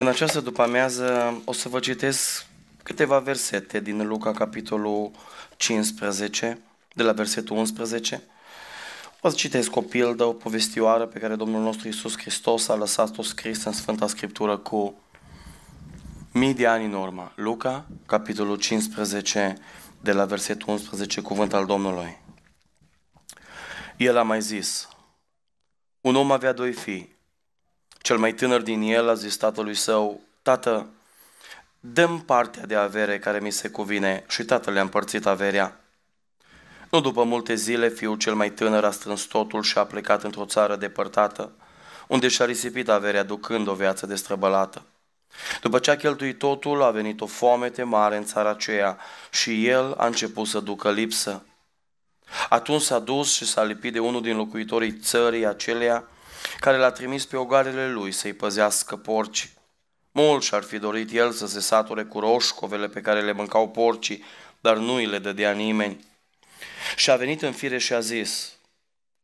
În această după-amiază o să vă citesc câteva versete din Luca, capitolul 15, de la versetul 11. O să citesc o pildă, o povestioară pe care Domnul nostru Isus Hristos a lăsat-o scris în Sfânta Scriptură cu mii de ani în urmă. Luca, capitolul 15, de la versetul 11, cuvânt al Domnului. El a mai zis, un om avea doi fii cel mai tânăr din el a zis tatălui său, Tată, dăm partea de avere care mi se cuvine și tatăl le-a împărțit averea. Nu după multe zile, fiul cel mai tânăr a strâns totul și a plecat într-o țară depărtată, unde și-a risipit averea ducând o viață destrăbălată. După ce a cheltuit totul, a venit o foamete mare în țara aceea și el a început să ducă lipsă. Atunci s-a dus și s-a lipit de unul din locuitorii țării aceleia care l-a trimis pe ogarele lui să-i păzească porci. Mult și-ar fi dorit el să se sature cu roșcovele pe care le mâncau porcii, dar nu îi le dădea nimeni. Și a venit în fire și a zis,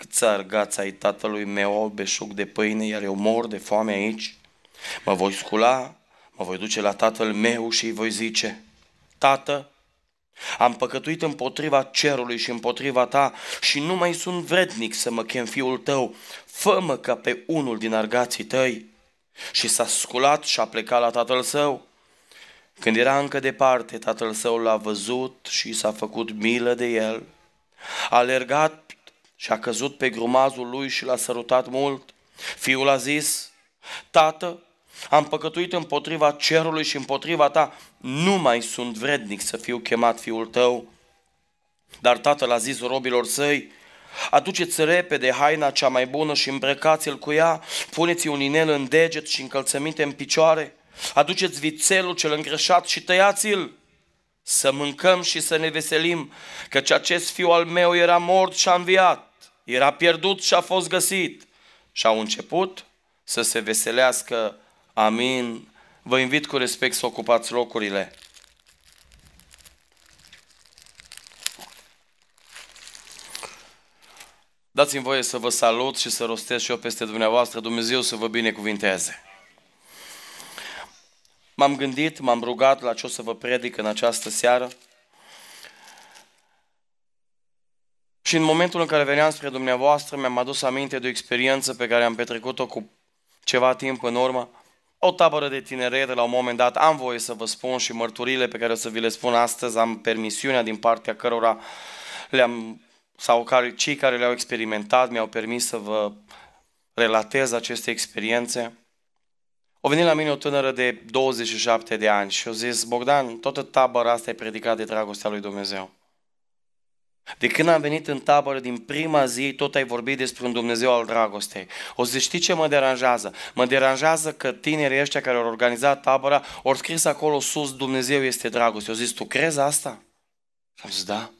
ți-ar gața ai tatălui meu beșug de pâine, iar eu mor de foame aici? Mă voi scula, mă voi duce la tatăl meu și îi voi zice, Tată, am păcătuit împotriva cerului și împotriva ta și nu mai sunt vrednic să mă chem fiul tău. Fă-mă ca pe unul din argații tăi. Și s-a sculat și a plecat la tatăl său. Când era încă departe, tatăl său l-a văzut și s-a făcut milă de el. A alergat și a căzut pe grumazul lui și l-a sărutat mult. Fiul a zis, Tată, am păcătuit împotriva cerului și împotriva ta, nu mai sunt vrednic să fiu chemat fiul tău. Dar tatăl a zis robilor săi, Aduceți repede haina cea mai bună și îmbrăcați-l cu ea, puneți un inel în deget și încălțăminte în picioare, aduceți vițelul cel îngreșat și tăiați-l, să mâncăm și să ne veselim, căci acest fiu al meu era mort și a înviat, era pierdut și a fost găsit. Și au început să se veselească Amin. Vă invit cu respect să ocupați locurile. Dați-mi voie să vă salut și să rostesc și eu peste dumneavoastră. Dumnezeu să vă binecuvinteze. M-am gândit, m-am rugat la ce o să vă predic în această seară. Și în momentul în care veneam spre dumneavoastră, mi-am adus aminte de o experiență pe care am petrecut-o cu ceva timp în urmă o tabără de tineret, la un moment dat am voie să vă spun și mărturile pe care o să vi le spun astăzi, am permisiunea din partea cărora le-am, sau care, cei care le-au experimentat mi-au permis să vă relatez aceste experiențe. O venit la mine o tânără de 27 de ani și a zis, Bogdan, toată tabăra asta e predicat de dragostea lui Dumnezeu. De când am venit în tabără, din prima zi, tot ai vorbit despre un Dumnezeu al dragostei. O să știi ce mă deranjează? Mă deranjează că tinerii ăștia care au organizat tabăra au scris acolo sus, Dumnezeu este dragoste. Eu zis, tu crezi asta? Și am zis, da.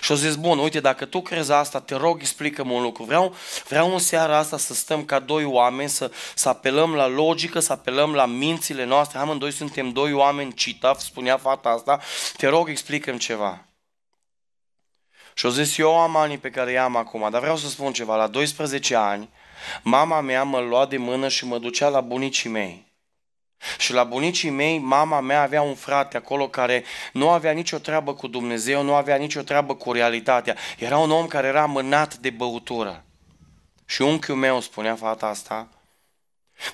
Și au zis, bun, uite, dacă tu crezi asta, te rog, explică-mă un lucru. Vreau, vreau în seara asta să stăm ca doi oameni, să, să apelăm la logică, să apelăm la mințile noastre. Amândoi suntem doi oameni, citaf, spunea fata asta. Te rog, explică-mi ceva. Și-o zis, eu am anii pe care i-am acum, dar vreau să spun ceva, la 12 ani, mama mea mă lua de mână și mă ducea la bunicii mei. Și la bunicii mei, mama mea avea un frate acolo care nu avea nicio treabă cu Dumnezeu, nu avea nicio treabă cu realitatea. Era un om care era mânat de băutură. Și unchiul meu, spunea fata asta,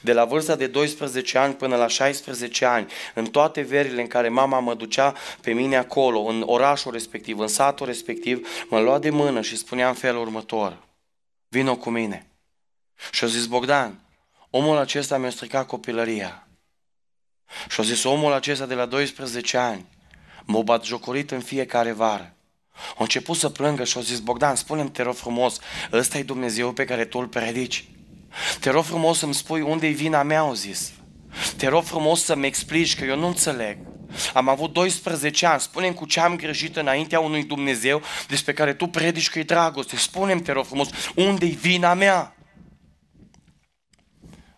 de la vârsta de 12 ani până la 16 ani, în toate verile în care mama mă ducea pe mine acolo, în orașul respectiv, în satul respectiv, mă lua de mână și spunea în felul următor, vino cu mine. Și-a zis Bogdan, omul acesta mi-a stricat copilăria. Și-a zis omul acesta de la 12 ani, m-a bat jocorit în fiecare vară. A început să plângă și a zis, Bogdan, spune-mi, te rog frumos, ăsta e Dumnezeu pe care tu îl predici. Te rog frumos să-mi spui unde-i vina mea, au zis. Te rog frumos să-mi explici că eu nu înțeleg. Am avut 12 ani, spunem cu ce am greșit înaintea unui Dumnezeu despre care tu predici că e dragoste. Spunem, te rog frumos, unde-i vina mea?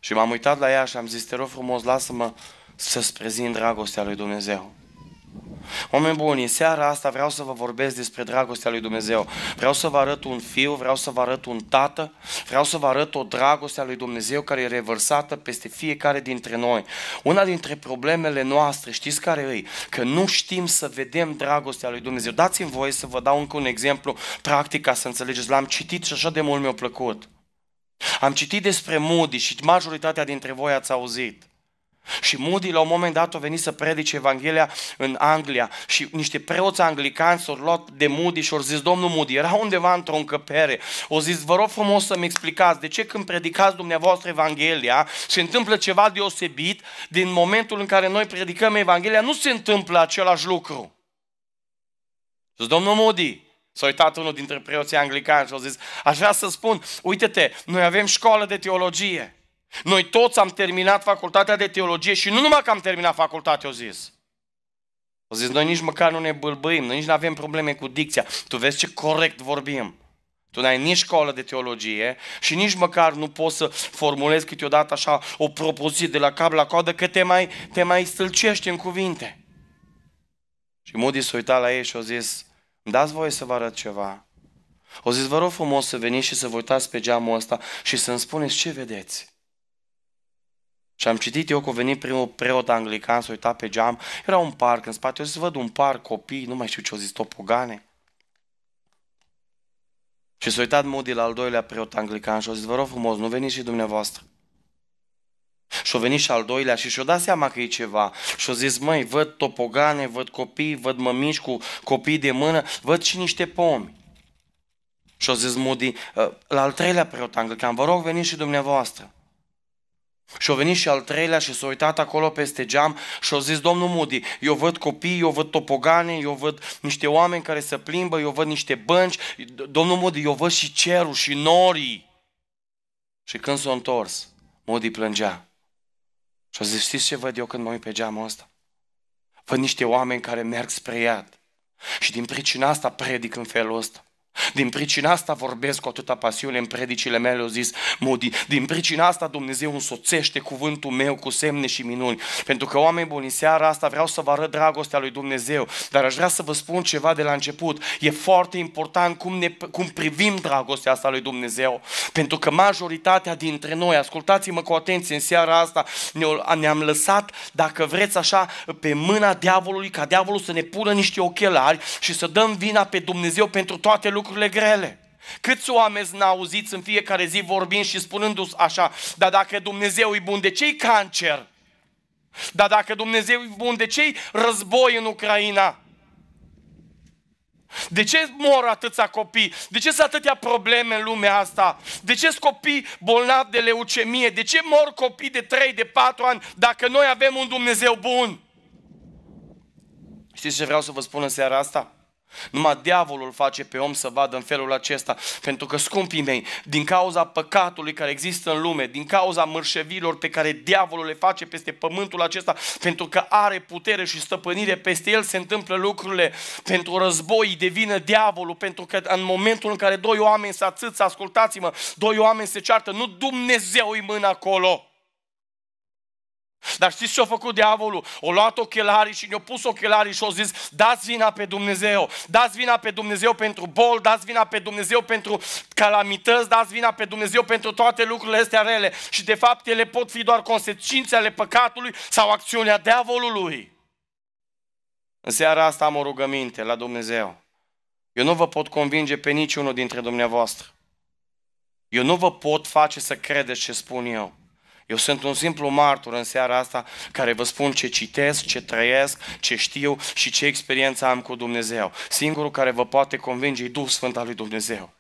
Și m-am uitat la ea și am zis, te rog frumos, lasă-mă să-ți prezint dragostea lui Dumnezeu. Oameni buni, în seara asta vreau să vă vorbesc despre dragostea lui Dumnezeu. Vreau să vă arăt un fiu, vreau să vă arăt un tată, vreau să vă arăt o dragoste a lui Dumnezeu care e revărsată peste fiecare dintre noi. Una dintre problemele noastre, știți care e? Că nu știm să vedem dragostea lui Dumnezeu. Dați-mi voie să vă dau încă un exemplu practic ca să înțelegeți. L-am citit și așa de mult mi-a plăcut. Am citit despre Moody și majoritatea dintre voi ați auzit. Și Moody la un moment dat a venit să predice Evanghelia în Anglia și niște preoți anglicani s-au luat de Moody și au zis, domnul Moody, era undeva într-o încăpere, o zis, vă rog frumos să-mi explicați de ce când predicați dumneavoastră Evanghelia se întâmplă ceva deosebit din momentul în care noi predicăm Evanghelia, nu se întâmplă același lucru. Zis, domnul Moody, S-a uitat unul dintre preoții anglicani și a zis, aș vrea să spun, uite-te, noi avem școală de teologie. Noi toți am terminat facultatea de teologie și nu numai că am terminat facultatea, o zis. O zis, noi nici măcar nu ne bâlbâim, noi nici nu avem probleme cu dicția. Tu vezi ce corect vorbim. Tu n-ai nici școală de teologie și nici măcar nu poți să formulezi câteodată așa o propoziție de la cap la coadă că te mai, te mai stâlcești în cuvinte. Și Moody s-a uitat la ei și a zis, dați voie să vă arăt ceva. O zis, vă rog frumos să veniți și să vă uitați pe geamul ăsta și să-mi spuneți ce vedeți. Și am citit eu că a venit primul preot anglican, s-a uitat pe geam, era un parc în spate, eu zis, văd un parc, copii, nu mai știu ce au zis, topogane. Și s-a uitat Moody la al doilea preot anglican și a zis, vă rog frumos, nu veniți și dumneavoastră. Și-o venit și al doilea și și-o dat seama că e ceva. Și-o zis, măi, văd topogane, văd copii, văd mămici cu copii de mână, văd și niște pomi. Și-o zis Moody, ă, la al treilea preot anglican, vă rog, veniți și dumneavoastră. Și-a venit și al treilea și s-a uitat acolo peste geam și-a zis, domnul Mudi, eu văd copii, eu văd topogane, eu văd niște oameni care se plimbă, eu văd niște bănci, domnul Mudi, eu văd și cerul și norii. Și când s-a întors, Mudi plângea. Și-a zis, știți ce văd eu când mă uit pe geamul ăsta? Văd niște oameni care merg spre iad. Și din pricina asta predic în felul ăsta. Din pricina asta vorbesc cu atâta pasiune în predicile mele, au zis Moody. Din pricina asta Dumnezeu însoțește cuvântul meu cu semne și minuni. Pentru că oameni buni, în seara asta vreau să vă arăt dragostea lui Dumnezeu, dar aș vrea să vă spun ceva de la început. E foarte important cum, ne, cum privim dragostea asta lui Dumnezeu. Pentru că majoritatea dintre noi, ascultați-mă cu atenție în seara asta, ne-am lăsat, dacă vreți așa, pe mâna diavolului, ca diavolul să ne pună niște ochelari și să dăm vina pe Dumnezeu pentru toate lucrurile lucrurile grele. Câți oameni n-auziți în fiecare zi vorbind și spunându-ți așa, dar dacă Dumnezeu e bun, de ce cancer? Dar dacă Dumnezeu e bun, de ce război în Ucraina? De ce mor atâția copii? De ce sunt atâtea probleme în lumea asta? De ce sunt copii bolnavi de leucemie? De ce mor copii de 3, de 4 ani dacă noi avem un Dumnezeu bun? Știți ce vreau să vă spun în seara asta? Numai diavolul face pe om să vadă în felul acesta. Pentru că, scumpii mei, din cauza păcatului care există în lume, din cauza mărșevilor pe care diavolul le face peste pământul acesta, pentru că are putere și stăpânire peste el, se întâmplă lucrurile. Pentru război devină diavolul, pentru că în momentul în care doi oameni se atâță, ascultați-mă, doi oameni se ceartă, nu Dumnezeu îi mână acolo. Dar știți ce a făcut diavolul? O luat ochelarii și ne-a pus ochelarii și a zis, dați vina pe Dumnezeu, dați vina pe Dumnezeu pentru bol, dați vina pe Dumnezeu pentru calamități, dați vina pe Dumnezeu pentru toate lucrurile astea rele. Și de fapt ele pot fi doar consecințe ale păcatului sau acțiunea diavolului. În seara asta am o rugăminte la Dumnezeu. Eu nu vă pot convinge pe niciunul dintre dumneavoastră. Eu nu vă pot face să credeți ce spun eu. Eu sunt un simplu martor în seara asta care vă spun ce citesc, ce trăiesc, ce știu și ce experiență am cu Dumnezeu. Singurul care vă poate convinge e Duhul Sfânt al lui Dumnezeu.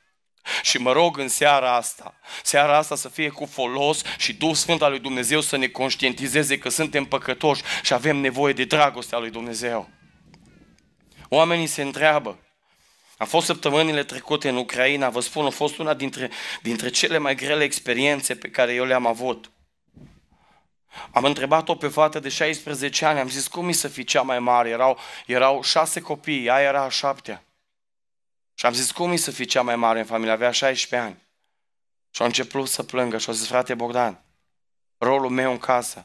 Și mă rog în seara asta, seara asta să fie cu folos și Duhul Sfânt al lui Dumnezeu să ne conștientizeze că suntem păcătoși și avem nevoie de dragostea lui Dumnezeu. Oamenii se întreabă. Am fost săptămânile trecute în Ucraina, vă spun, a fost una dintre, dintre cele mai grele experiențe pe care eu le-am avut. Am întrebat-o pe fată de 16 ani, am zis, cum mi să fii cea mai mare? Erau, erau șase copii, ea era a șaptea. Și am zis, cum mi să fii cea mai mare în familie? Avea 16 ani. Și a început să plângă și a zis, frate Bogdan, rolul meu în casă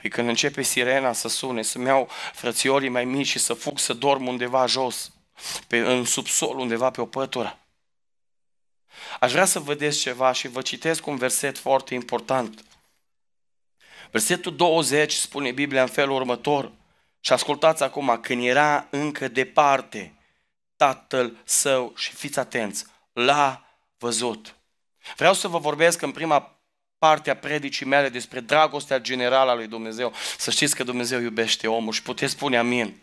e când începe sirena să sune, să-mi iau frățiorii mai mici și să fug să dorm undeva jos, pe, în subsol, undeva pe o pătură. Aș vrea să vedeți ceva și vă citesc un verset foarte important Versetul 20 spune Biblia în felul următor. Și ascultați acum, când era încă departe tatăl său, și fiți atenți, l-a văzut. Vreau să vă vorbesc în prima parte a predicii mele despre dragostea generală a lui Dumnezeu. Să știți că Dumnezeu iubește omul și puteți spune amin.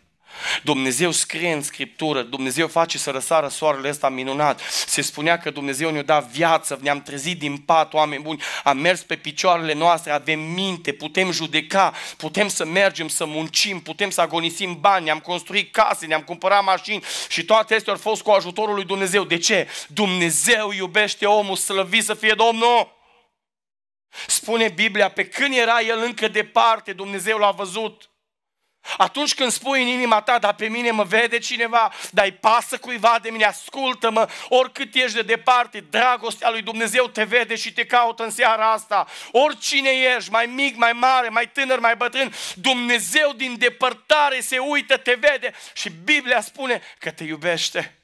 Dumnezeu scrie în Scriptură, Dumnezeu face să răsară soarele ăsta minunat. Se spunea că Dumnezeu ne-a dat viață, ne-am trezit din pat, oameni buni, am mers pe picioarele noastre, avem minte, putem judeca, putem să mergem, să muncim, putem să agonisim bani, ne-am construit case, ne-am cumpărat mașini și toate acestea au fost cu ajutorul lui Dumnezeu. De ce? Dumnezeu iubește omul, slăvit să fie Domnul! Spune Biblia, pe când era el încă departe, Dumnezeu l-a văzut. Atunci când spui în inima ta, dar pe mine mă vede cineva, dai pasă cuiva de mine, ascultă-mă, oricât ești de departe, dragostea lui Dumnezeu te vede și te caută în seara asta. Oricine ești, mai mic, mai mare, mai tânăr, mai bătrân, Dumnezeu din depărtare se uită, te vede și Biblia spune că te iubește.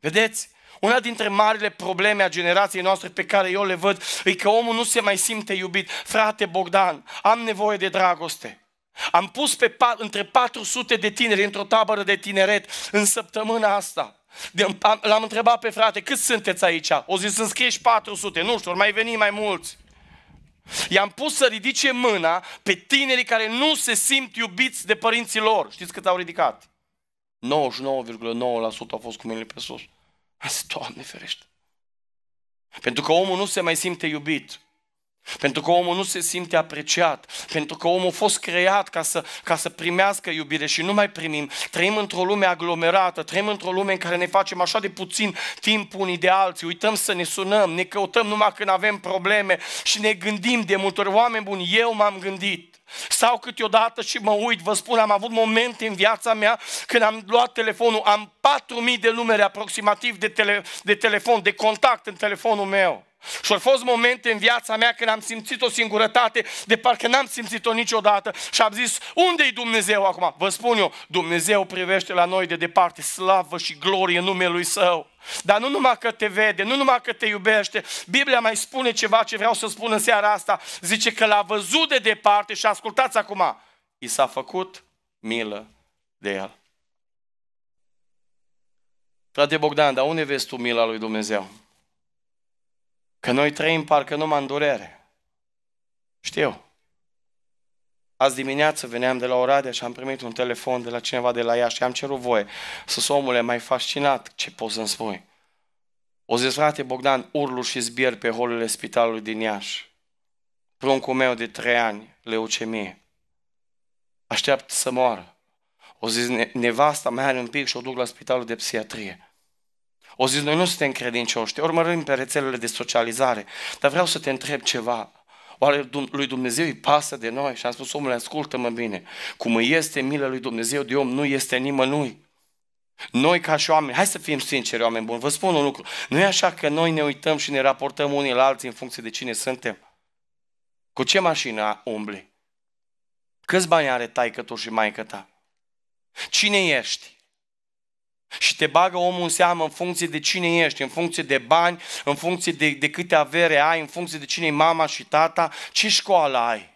Vedeți? Una dintre marile probleme a generației noastre pe care eu le văd e că omul nu se mai simte iubit. Frate Bogdan, am nevoie de dragoste. Am pus pe, între 400 de tineri într-o tabără de tineret în săptămâna asta. De, am, l-am întrebat pe frate, cât sunteți aici? O zis, sunt scriși 400, nu știu, mai veni mai mulți. I-am pus să ridice mâna pe tinerii care nu se simt iubiți de părinții lor. Știți cât au ridicat? 99,9% au fost cu mâinile pe sus. Asta, Doamne ferește! Pentru că omul nu se mai simte iubit. Pentru că omul nu se simte apreciat, pentru că omul a fost creat ca să, ca să primească iubire și nu mai primim. Trăim într-o lume aglomerată, trăim într-o lume în care ne facem așa de puțin timp unii de alții, uităm să ne sunăm, ne căutăm numai când avem probleme și ne gândim de multe ori, oameni buni, eu m-am gândit. Sau câteodată și mă uit, vă spun, am avut momente în viața mea când am luat telefonul, am 4.000 de numere aproximativ de, tele, de telefon, de contact în telefonul meu. Și au fost momente în viața mea când am simțit o singurătate de parcă n-am simțit-o niciodată și am zis, unde e Dumnezeu acum? Vă spun eu, Dumnezeu privește la noi de departe, slavă și glorie numelui Său. Dar nu numai că te vede, nu numai că te iubește, Biblia mai spune ceva ce vreau să spun în seara asta. Zice că l-a văzut de departe și ascultați acum, i s-a făcut milă de el. Frate Bogdan, dar unde vezi tu mila lui Dumnezeu? Că noi trăim parcă numai în durere. Știu. Azi dimineață veneam de la Oradea și am primit un telefon de la cineva de la ea și am cerut voie. Să omule, mai fascinat ce poți să-mi spui. O zis, frate Bogdan, urlu și zbier pe holurile spitalului din Iași. Pruncul meu de trei ani, leucemie. Așteaptă să moară. O zis, nevasta mai are un pic și o duc la spitalul de psiatrie. O zis, noi nu suntem credincioși, te urmărim pe rețelele de socializare, dar vreau să te întreb ceva. Oare lui Dumnezeu îi pasă de noi? Și am spus, omule, ascultă-mă bine. Cum îi este milă lui Dumnezeu de om, nu este nimănui. Noi ca și oameni, hai să fim sinceri oameni buni, vă spun un lucru. Nu e așa că noi ne uităm și ne raportăm unii la alții în funcție de cine suntem? Cu ce mașină umbli? Câți bani are taică tu și maică ta? Cine ești? Și te bagă omul în seamă în funcție de cine ești, în funcție de bani, în funcție de, de câte avere ai, în funcție de cine e mama și tata, ce școală ai.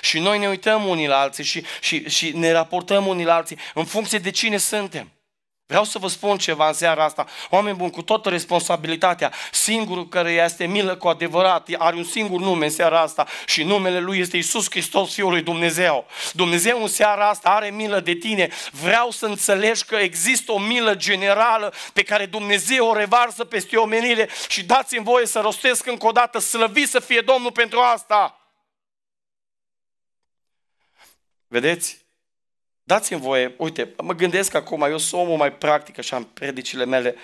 Și noi ne uităm unii la alții și, și, și ne raportăm unii la alții în funcție de cine suntem. Vreau să vă spun ceva în seara asta. Oameni buni, cu toată responsabilitatea, singurul care este milă cu adevărat, are un singur nume în seara asta și numele lui este Isus Hristos, Fiul lui Dumnezeu. Dumnezeu în seara asta are milă de tine. Vreau să înțelegi că există o milă generală pe care Dumnezeu o revarsă peste omenire și dați-mi voie să rostesc încă o dată, slăvi să fie Domnul pentru asta. Vedeți? Dați-mi voie, uite, mă gândesc acum, eu sunt omul mai practic așa în predicile mele,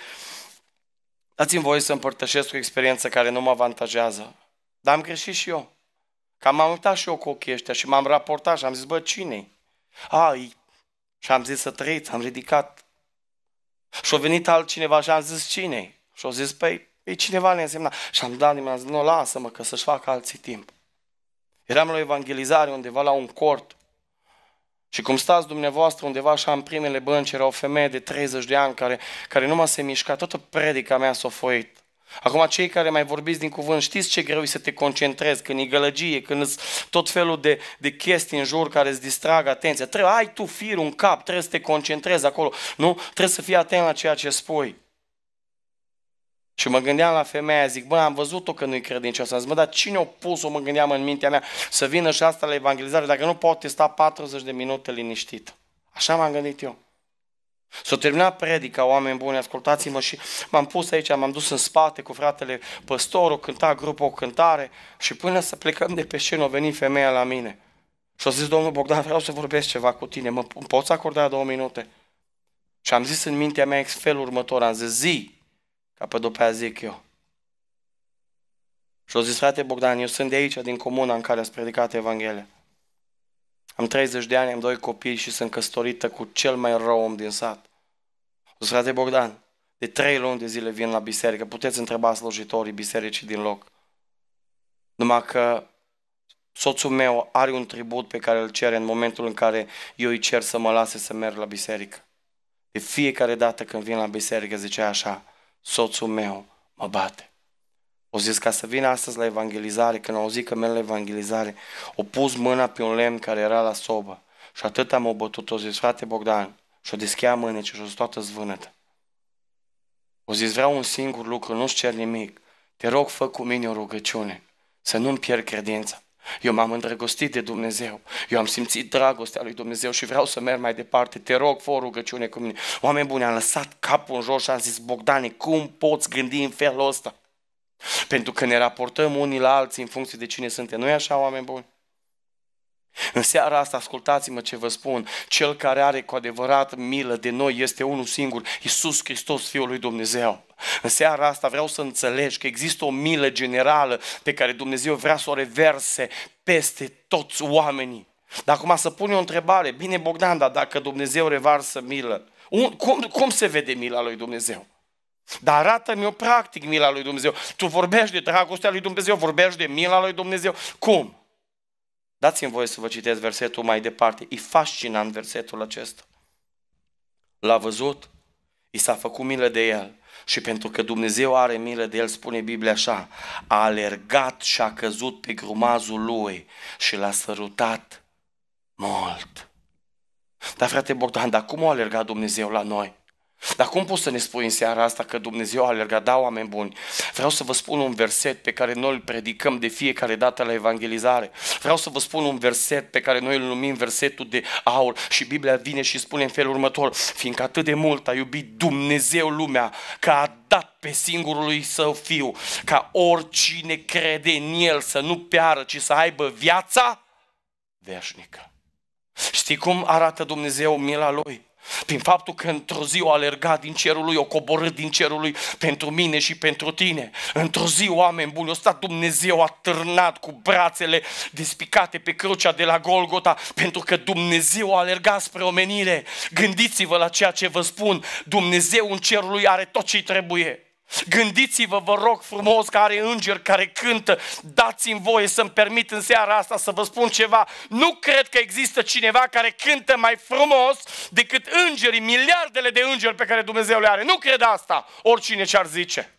dați-mi voie să împărtășesc o experiență care nu mă avantajează. Dar am greșit și eu. Că m-am uitat și eu cu ochii ăștia și m-am raportat și am zis, bă, cine i Ai, Și am zis să trăiți, am ridicat. Și a venit altcineva și am zis, cine Și a zis, păi, e cineva neînsemnat. Și am dat, nimeni, am zis, nu, lasă-mă, că să-și facă alții timp. Eram la o evangelizare undeva la un cort și cum stați dumneavoastră undeva așa în primele bănci, era o femeie de 30 de ani care, care nu m-a se mișca, toată predica mea s-a foit. Acum cei care mai vorbiți din cuvânt, știți ce greu e să te concentrezi când e gălăgie, când îți tot felul de, de chestii în jur care îți distrag atenția. Trebuie, ai tu firul în cap, trebuie să te concentrezi acolo. Nu? Trebuie să fii atent la ceea ce spui. Și mă gândeam la femeia, zic, bă, am văzut-o că nu-i credincioasă. Zic, mă, dar cine o pus-o, mă gândeam în mintea mea, să vină și asta la evangelizare, dacă nu poate sta 40 de minute liniștit. Așa m-am gândit eu. S-a terminat predica, oameni buni, ascultați-mă și m-am pus aici, m-am dus în spate cu fratele păstorul, cânta grupul o cântare și până să plecăm de pe scenă a venit femeia la mine. Și a zis, domnul Bogdan, vreau să vorbesc ceva cu tine, mă poți acorda două minute? Și am zis în mintea mea felul următor, am zis, zi, ca pe după aia zic eu. Și o zis, frate Bogdan, eu sunt de aici, din comuna în care ați predicat Evanghelia. Am 30 de ani, am doi copii și sunt căsătorită cu cel mai rău om din sat. O zis, frate Bogdan, de trei luni de zile vin la biserică, puteți întreba slujitorii bisericii din loc. Numai că soțul meu are un tribut pe care îl cere în momentul în care eu îi cer să mă lase să merg la biserică. De fiecare dată când vin la biserică zicea așa, soțul meu mă bate. O zis ca să vină astăzi la evangelizare, când au zis că merg la evangelizare, o pus mâna pe un lemn care era la sobă și atât am obătut, o zis, frate Bogdan, și-o deschea mânece și-o zis toată zvânătă. O zis, vreau un singur lucru, nu-ți cer nimic, te rog, fă cu mine o rugăciune, să nu-mi pierd credința. Eu m-am îndrăgostit de Dumnezeu. Eu am simțit dragostea lui Dumnezeu și vreau să merg mai departe. Te rog, fă o rugăciune cu mine. Oameni buni, am lăsat capul în jos și am zis, Bogdane, cum poți gândi în felul ăsta? Pentru că ne raportăm unii la alții în funcție de cine suntem. Nu e așa, oameni buni? În seara asta, ascultați-mă ce vă spun, cel care are cu adevărat milă de noi este unul singur, Iisus Hristos, Fiul lui Dumnezeu. În seara asta vreau să înțelegi că există o milă generală pe care Dumnezeu vrea să o reverse peste toți oamenii. Dar acum să pun o întrebare, bine Bogdan, dar dacă Dumnezeu revarsă milă, cum, cum se vede mila lui Dumnezeu? Dar arată-mi eu practic mila lui Dumnezeu. Tu vorbești de dragostea lui Dumnezeu, vorbești de mila lui Dumnezeu. Cum? Dați-mi voie să vă citesc versetul mai departe. E fascinant versetul acesta. L-a văzut, i s-a făcut milă de el și pentru că Dumnezeu are milă de el, spune Biblia așa, a alergat și a căzut pe grumazul lui și l-a sărutat mult. Dar frate Bogdan, dar cum a alergat Dumnezeu la noi? Dar cum poți să ne spui în seara asta că Dumnezeu a alergat? Da, oameni buni, vreau să vă spun un verset pe care noi îl predicăm de fiecare dată la evangelizare. Vreau să vă spun un verset pe care noi îl numim versetul de aur și Biblia vine și spune în felul următor, fiindcă atât de mult a iubit Dumnezeu lumea că a dat pe singurului său fiu, ca oricine crede în el să nu piară, ci să aibă viața veșnică. Știi cum arată Dumnezeu mila lui? Prin faptul că într-o zi o alerga din cerul lui, o coborât din cerul lui pentru mine și pentru tine. Într-o zi, oameni buni, o stat Dumnezeu atârnat cu brațele despicate pe crucea de la Golgota, pentru că Dumnezeu a alergat spre omenire. Gândiți-vă la ceea ce vă spun. Dumnezeu în cerul lui are tot ce-i trebuie. Gândiți-vă, vă rog frumos, care are îngeri care cântă. Dați-mi voie să-mi permit în seara asta să vă spun ceva. Nu cred că există cineva care cântă mai frumos decât îngerii, miliardele de îngeri pe care Dumnezeu le are. Nu cred asta, oricine ce-ar zice.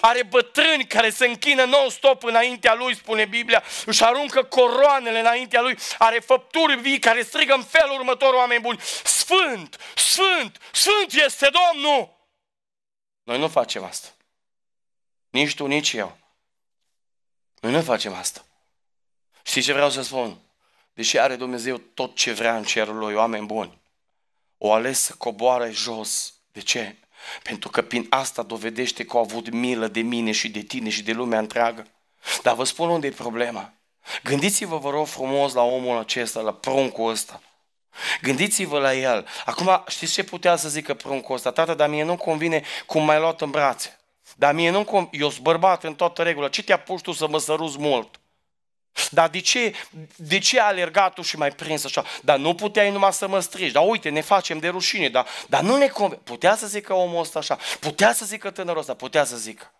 Are bătrâni care se închină non-stop înaintea lui, spune Biblia, își aruncă coroanele înaintea lui, are făpturi vii care strigă în felul următor, oameni buni, Sfânt, Sfânt, Sfânt este Domnul! Noi nu facem asta. Nici tu, nici eu. Noi nu facem asta. Știi ce vreau să spun? Deși are Dumnezeu tot ce vrea în cerul lui, oameni buni, o ales să coboare jos. De ce? Pentru că prin asta dovedește că au avut milă de mine și de tine și de lumea întreagă. Dar vă spun unde e problema. Gândiți-vă, vă rog frumos, la omul acesta, la pruncul ăsta, Gândiți-vă la el. Acum știți ce putea să zică pruncul ăsta? Tată, dar mie nu-mi convine cum mai ai luat în brațe. Dar mie nu-mi convine. Eu sunt bărbat în toată regulă. Ce te-a pus tu să mă săruți mult? Dar de ce, de ce a alergat tu și mai prins așa? Dar nu puteai numai să mă strigi. Dar uite, ne facem de rușine. Dar, dar nu ne convine. Putea să zică omul ăsta așa. Putea să zică tânărul ăsta. Putea să zică.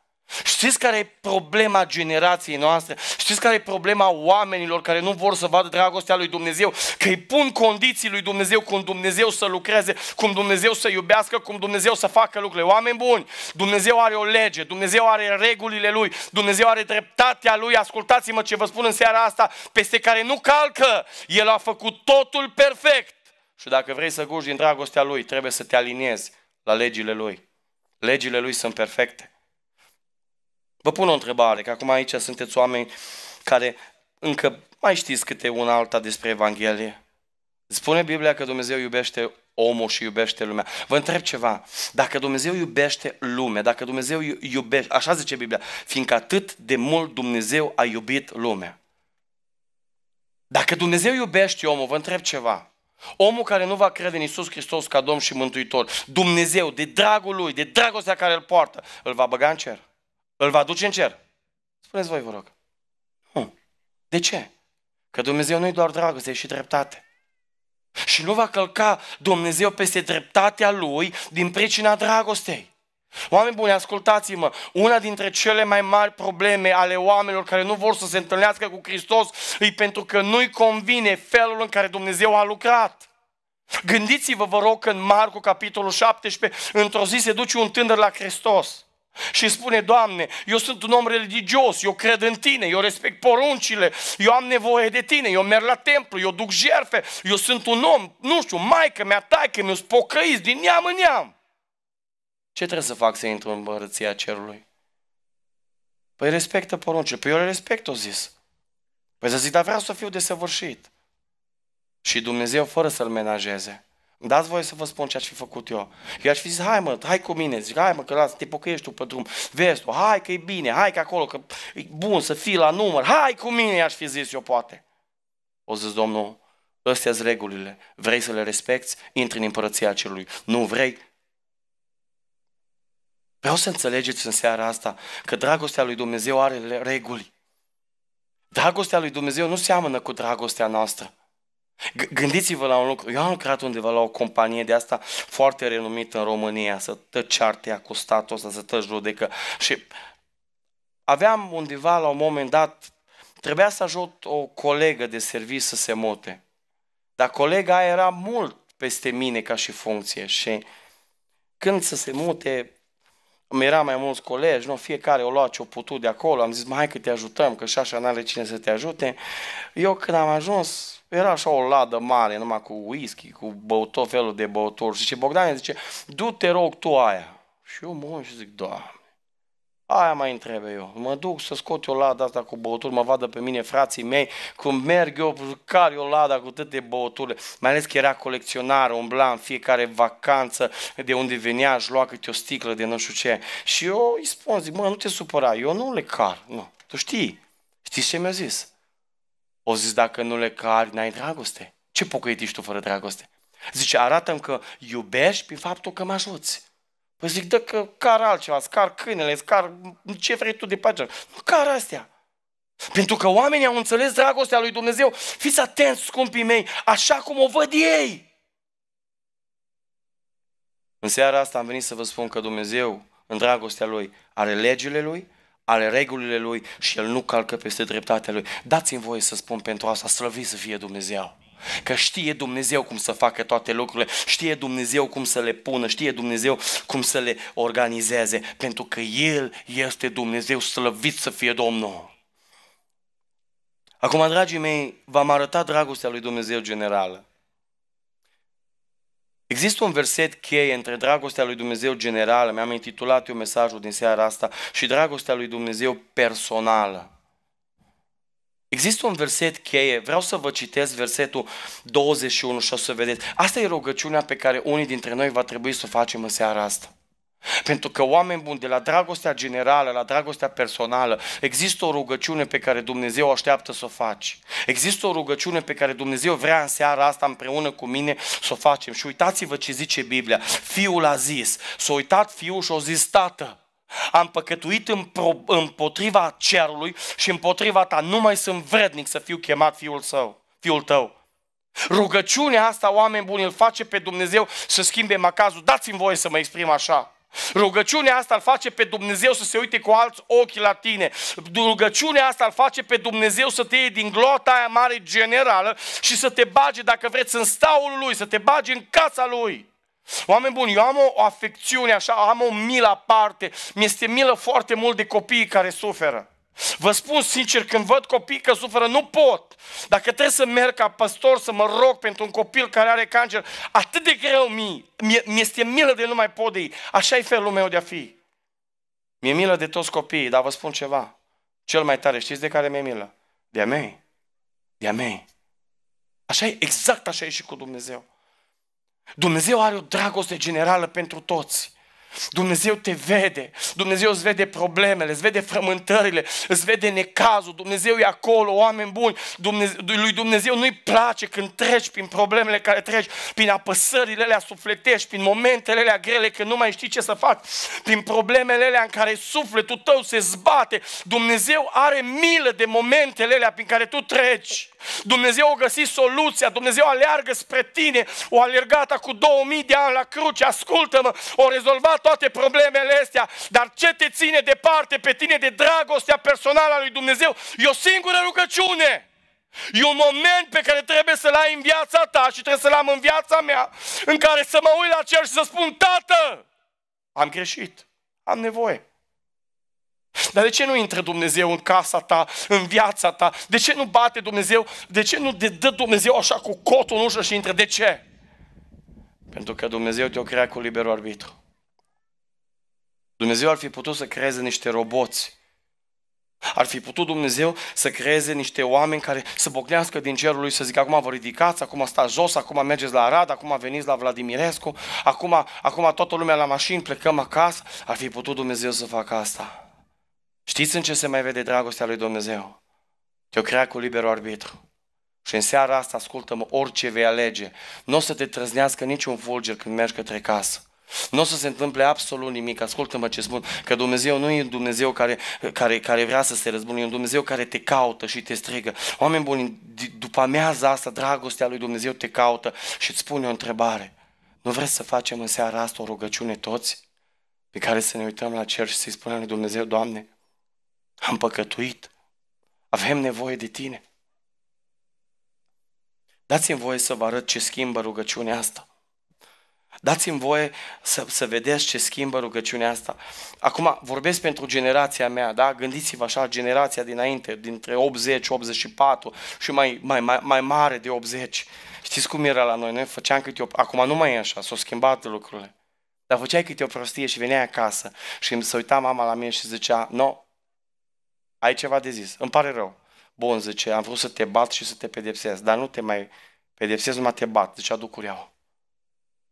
Știți care e problema generației noastre? Știți care e problema oamenilor care nu vor să vadă dragostea lui Dumnezeu? Că îi pun condiții lui Dumnezeu, cum Dumnezeu să lucreze, cum Dumnezeu să iubească, cum Dumnezeu să facă lucrurile. Oameni buni, Dumnezeu are o lege, Dumnezeu are regulile Lui, Dumnezeu are dreptatea Lui. Ascultați-mă ce vă spun în seara asta, peste care nu calcă. El a făcut totul perfect. Și dacă vrei să guși din dragostea Lui, trebuie să te aliniezi la legile Lui. Legile Lui sunt perfecte. Vă pun o întrebare, că acum aici sunteți oameni care încă mai știți câte una alta despre Evanghelie. Spune Biblia că Dumnezeu iubește omul și iubește lumea. Vă întreb ceva, dacă Dumnezeu iubește lumea, dacă Dumnezeu iubește, așa zice Biblia, fiindcă atât de mult Dumnezeu a iubit lumea. Dacă Dumnezeu iubește omul, vă întreb ceva, Omul care nu va crede în Isus Hristos ca Domn și Mântuitor, Dumnezeu, de dragul Lui, de dragostea care îl poartă, îl va băga în cer. Îl va duce în cer. Spuneți voi, vă rog. Nu. De ce? Că Dumnezeu nu-i doar dragoste, e și dreptate. Și nu va călca Dumnezeu peste dreptatea Lui din pricina dragostei. Oameni buni, ascultați-mă, una dintre cele mai mari probleme ale oamenilor care nu vor să se întâlnească cu Hristos e pentru că nu-i convine felul în care Dumnezeu a lucrat. Gândiți-vă, vă rog, în Marcu, capitolul 17, într-o zi se duce un tânăr la Hristos. Și spune, Doamne, eu sunt un om religios, eu cred în Tine, eu respect poruncile, eu am nevoie de Tine, eu merg la templu, eu duc jerfe, eu sunt un om, nu știu, maică mea, taică, mi-o spocăiți din neam în neam. Ce trebuie să fac să intru în împărăția cerului? Păi respectă poruncile. Păi eu le respect, o zis. Păi să zic, dar vreau să fiu desăvârșit. Și Dumnezeu fără să-l menajeze dați voie să vă spun ce aș fi făcut eu. Eu aș fi zis, hai mă, hai cu mine, zic, hai mă, că las, te pocăiești tu pe drum, vezi tu, hai că e bine, hai că acolo, că e bun să fii la număr, hai cu mine, aș fi zis eu poate. O zis Domnul, astea sunt regulile, vrei să le respecti, intri în împărăția celui, nu vrei, Vreau să înțelegeți în seara asta că dragostea lui Dumnezeu are reguli. Dragostea lui Dumnezeu nu seamănă cu dragostea noastră. Gândiți-vă la un lucru. Eu am lucrat undeva la o companie de asta foarte renumită în România, să tă ceartea cu statul ăsta, să tă judecă. Și aveam undeva la un moment dat, trebuia să ajut o colegă de serviciu să se mute. Dar colega era mult peste mine ca și funcție și când să se mute, mi era mai mulți colegi, nu, fiecare o lua ce-o putut de acolo, am zis, mai că te ajutăm, că și așa nu are cine să te ajute. Eu când am ajuns, era așa o ladă mare, numai cu whisky, cu băut, tot felul de băuturi. Și Bogdan îmi zice, du-te rog tu aia. Și eu mă uit și zic, doamne, Aia mai întreb eu. Mă duc să scot eu lada asta cu băuturi, mă vadă pe mine frații mei, cum merg eu, care o lada cu de băuturi. Mai ales că era colecționar, umbla în fiecare vacanță, de unde venea, își lua câte o sticlă de nu știu ce. Și eu îi spun, zic, mă, nu te supăra, eu nu le car, nu. Tu știi, știi ce mi-a zis? O zis, dacă nu le cari, n-ai dragoste. Ce pocăit tu fără dragoste? Zice, arată că iubești prin faptul că mă ajuți. Păi zic, dă că car altceva, scar câinele, scar ce vrei tu de pagină. Nu car astea. Pentru că oamenii au înțeles dragostea lui Dumnezeu. Fiți atenți, scumpii mei, așa cum o văd ei. În seara asta am venit să vă spun că Dumnezeu, în dragostea Lui, are legile Lui, are regulile Lui și El nu calcă peste dreptatea Lui. Dați-mi voie să spun pentru asta, slăvit să fie Dumnezeu. Că știe Dumnezeu cum să facă toate lucrurile, știe Dumnezeu cum să le pună, știe Dumnezeu cum să le organizeze, pentru că El este Dumnezeu, slăvit să fie Domnul. Acum, dragii mei, v-am arătat dragostea lui Dumnezeu generală. Există un verset cheie între dragostea lui Dumnezeu generală, mi-am intitulat eu mesajul din seara asta, și dragostea lui Dumnezeu personală. Există un verset cheie, vreau să vă citesc versetul 21 și o să vedeți. Asta e rugăciunea pe care unii dintre noi va trebui să o facem în seara asta. Pentru că oameni buni, de la dragostea generală la dragostea personală, există o rugăciune pe care Dumnezeu așteaptă să o faci. Există o rugăciune pe care Dumnezeu vrea în seara asta împreună cu mine să o facem. Și uitați-vă ce zice Biblia. Fiul a zis, s-a uitat fiul și a zis, tată, am păcătuit împotriva cerului și împotriva ta. Nu mai sunt vrednic să fiu chemat fiul, său, fiul tău. Rugăciunea asta, oameni buni, îl face pe Dumnezeu să schimbe macazul. Dați-mi voie să mă exprim așa. Rugăciunea asta îl face pe Dumnezeu să se uite cu alți ochi la tine. Rugăciunea asta îl face pe Dumnezeu să te iei din gloata aia mare generală și să te bage, dacă vreți, în staul lui, să te bage în casa lui. Oameni buni, eu am o afecțiune așa, am o milă aparte, mi-este milă foarte mult de copiii care suferă. Vă spun sincer, când văd copii că suferă, nu pot. Dacă trebuie să merg ca păstor să mă rog pentru un copil care are cancer, atât de greu mi, mi este milă de nu mai pot de ei. Așa e felul meu de a fi. Mi-e milă de toți copiii, dar vă spun ceva. Cel mai tare, știți de care mi-e milă? De-a mei. De-a mei. Așa e, exact așa e și cu Dumnezeu. Dumnezeu are o dragoste generală pentru toți. Dumnezeu te vede, Dumnezeu îți vede problemele, îți vede frământările, îți vede necazul, Dumnezeu e acolo, oameni buni, Dumnezeu, lui Dumnezeu nu-i place când treci prin problemele care treci, prin apăsările alea sufletești, prin momentele alea grele când nu mai știi ce să faci, prin problemele alea în care sufletul tău se zbate, Dumnezeu are milă de momentele alea prin care tu treci. Dumnezeu a găsit soluția, Dumnezeu aleargă spre tine, o alergată cu 2000 de ani la cruce, ascultă-mă, o rezolvat toate problemele astea, dar ce te ține departe pe tine de dragostea personală a lui Dumnezeu? E o singură rugăciune! E un moment pe care trebuie să-l ai în viața ta și trebuie să-l am în viața mea, în care să mă uit la cer și să spun, Tată, am greșit, am nevoie. Dar de ce nu intră Dumnezeu în casa ta, în viața ta? De ce nu bate Dumnezeu? De ce nu dă Dumnezeu așa cu cotul în ușă și intră? De ce? Pentru că Dumnezeu te-o crea cu liberul arbitru. Dumnezeu ar fi putut să creeze niște roboți. Ar fi putut Dumnezeu să creeze niște oameni care să bocnească din cerul lui, să zică acum vă ridicați, acum stați jos, acum mergeți la Arad, acum veniți la Vladimirescu, acum, acum toată lumea la mașini, plecăm acasă. Ar fi putut Dumnezeu să facă asta. Știți în ce se mai vede dragostea lui Dumnezeu? Te-o crea cu liberul arbitru. Și în seara asta ascultă-mă orice vei alege. Nu o să te trăznească niciun fulger când mergi către casă. Nu o să se întâmple absolut nimic. Ascultă-mă ce spun, că Dumnezeu nu e un Dumnezeu care, care, care vrea să se răzbune, e un Dumnezeu care te caută și te strigă. Oameni buni, după amiaza asta, dragostea lui Dumnezeu te caută și îți spune o întrebare. Nu vreți să facem în seara asta o rugăciune toți pe care să ne uităm la cer și să-i spunem lui Dumnezeu, Doamne, am păcătuit. Avem nevoie de tine. Dați-mi voie să vă arăt ce schimbă rugăciunea asta. Dați-mi voie să, să vedeți ce schimbă rugăciunea asta. Acum vorbesc pentru generația mea, da? Gândiți-vă așa, generația dinainte, dintre 80, 84 și mai, mai, mai, mai mare de 80. Știți cum era la noi? Noi făceam câte o... Acum nu mai e așa, s-au schimbat lucrurile. Dar făceai câte o prostie și veneai acasă și îmi se uita mama la mine și zicea, no, ai ceva de zis, îmi pare rău. Bun, zice, am vrut să te bat și să te pedepsesc, dar nu te mai pedepsesc, numai te bat, zicea ducureaua.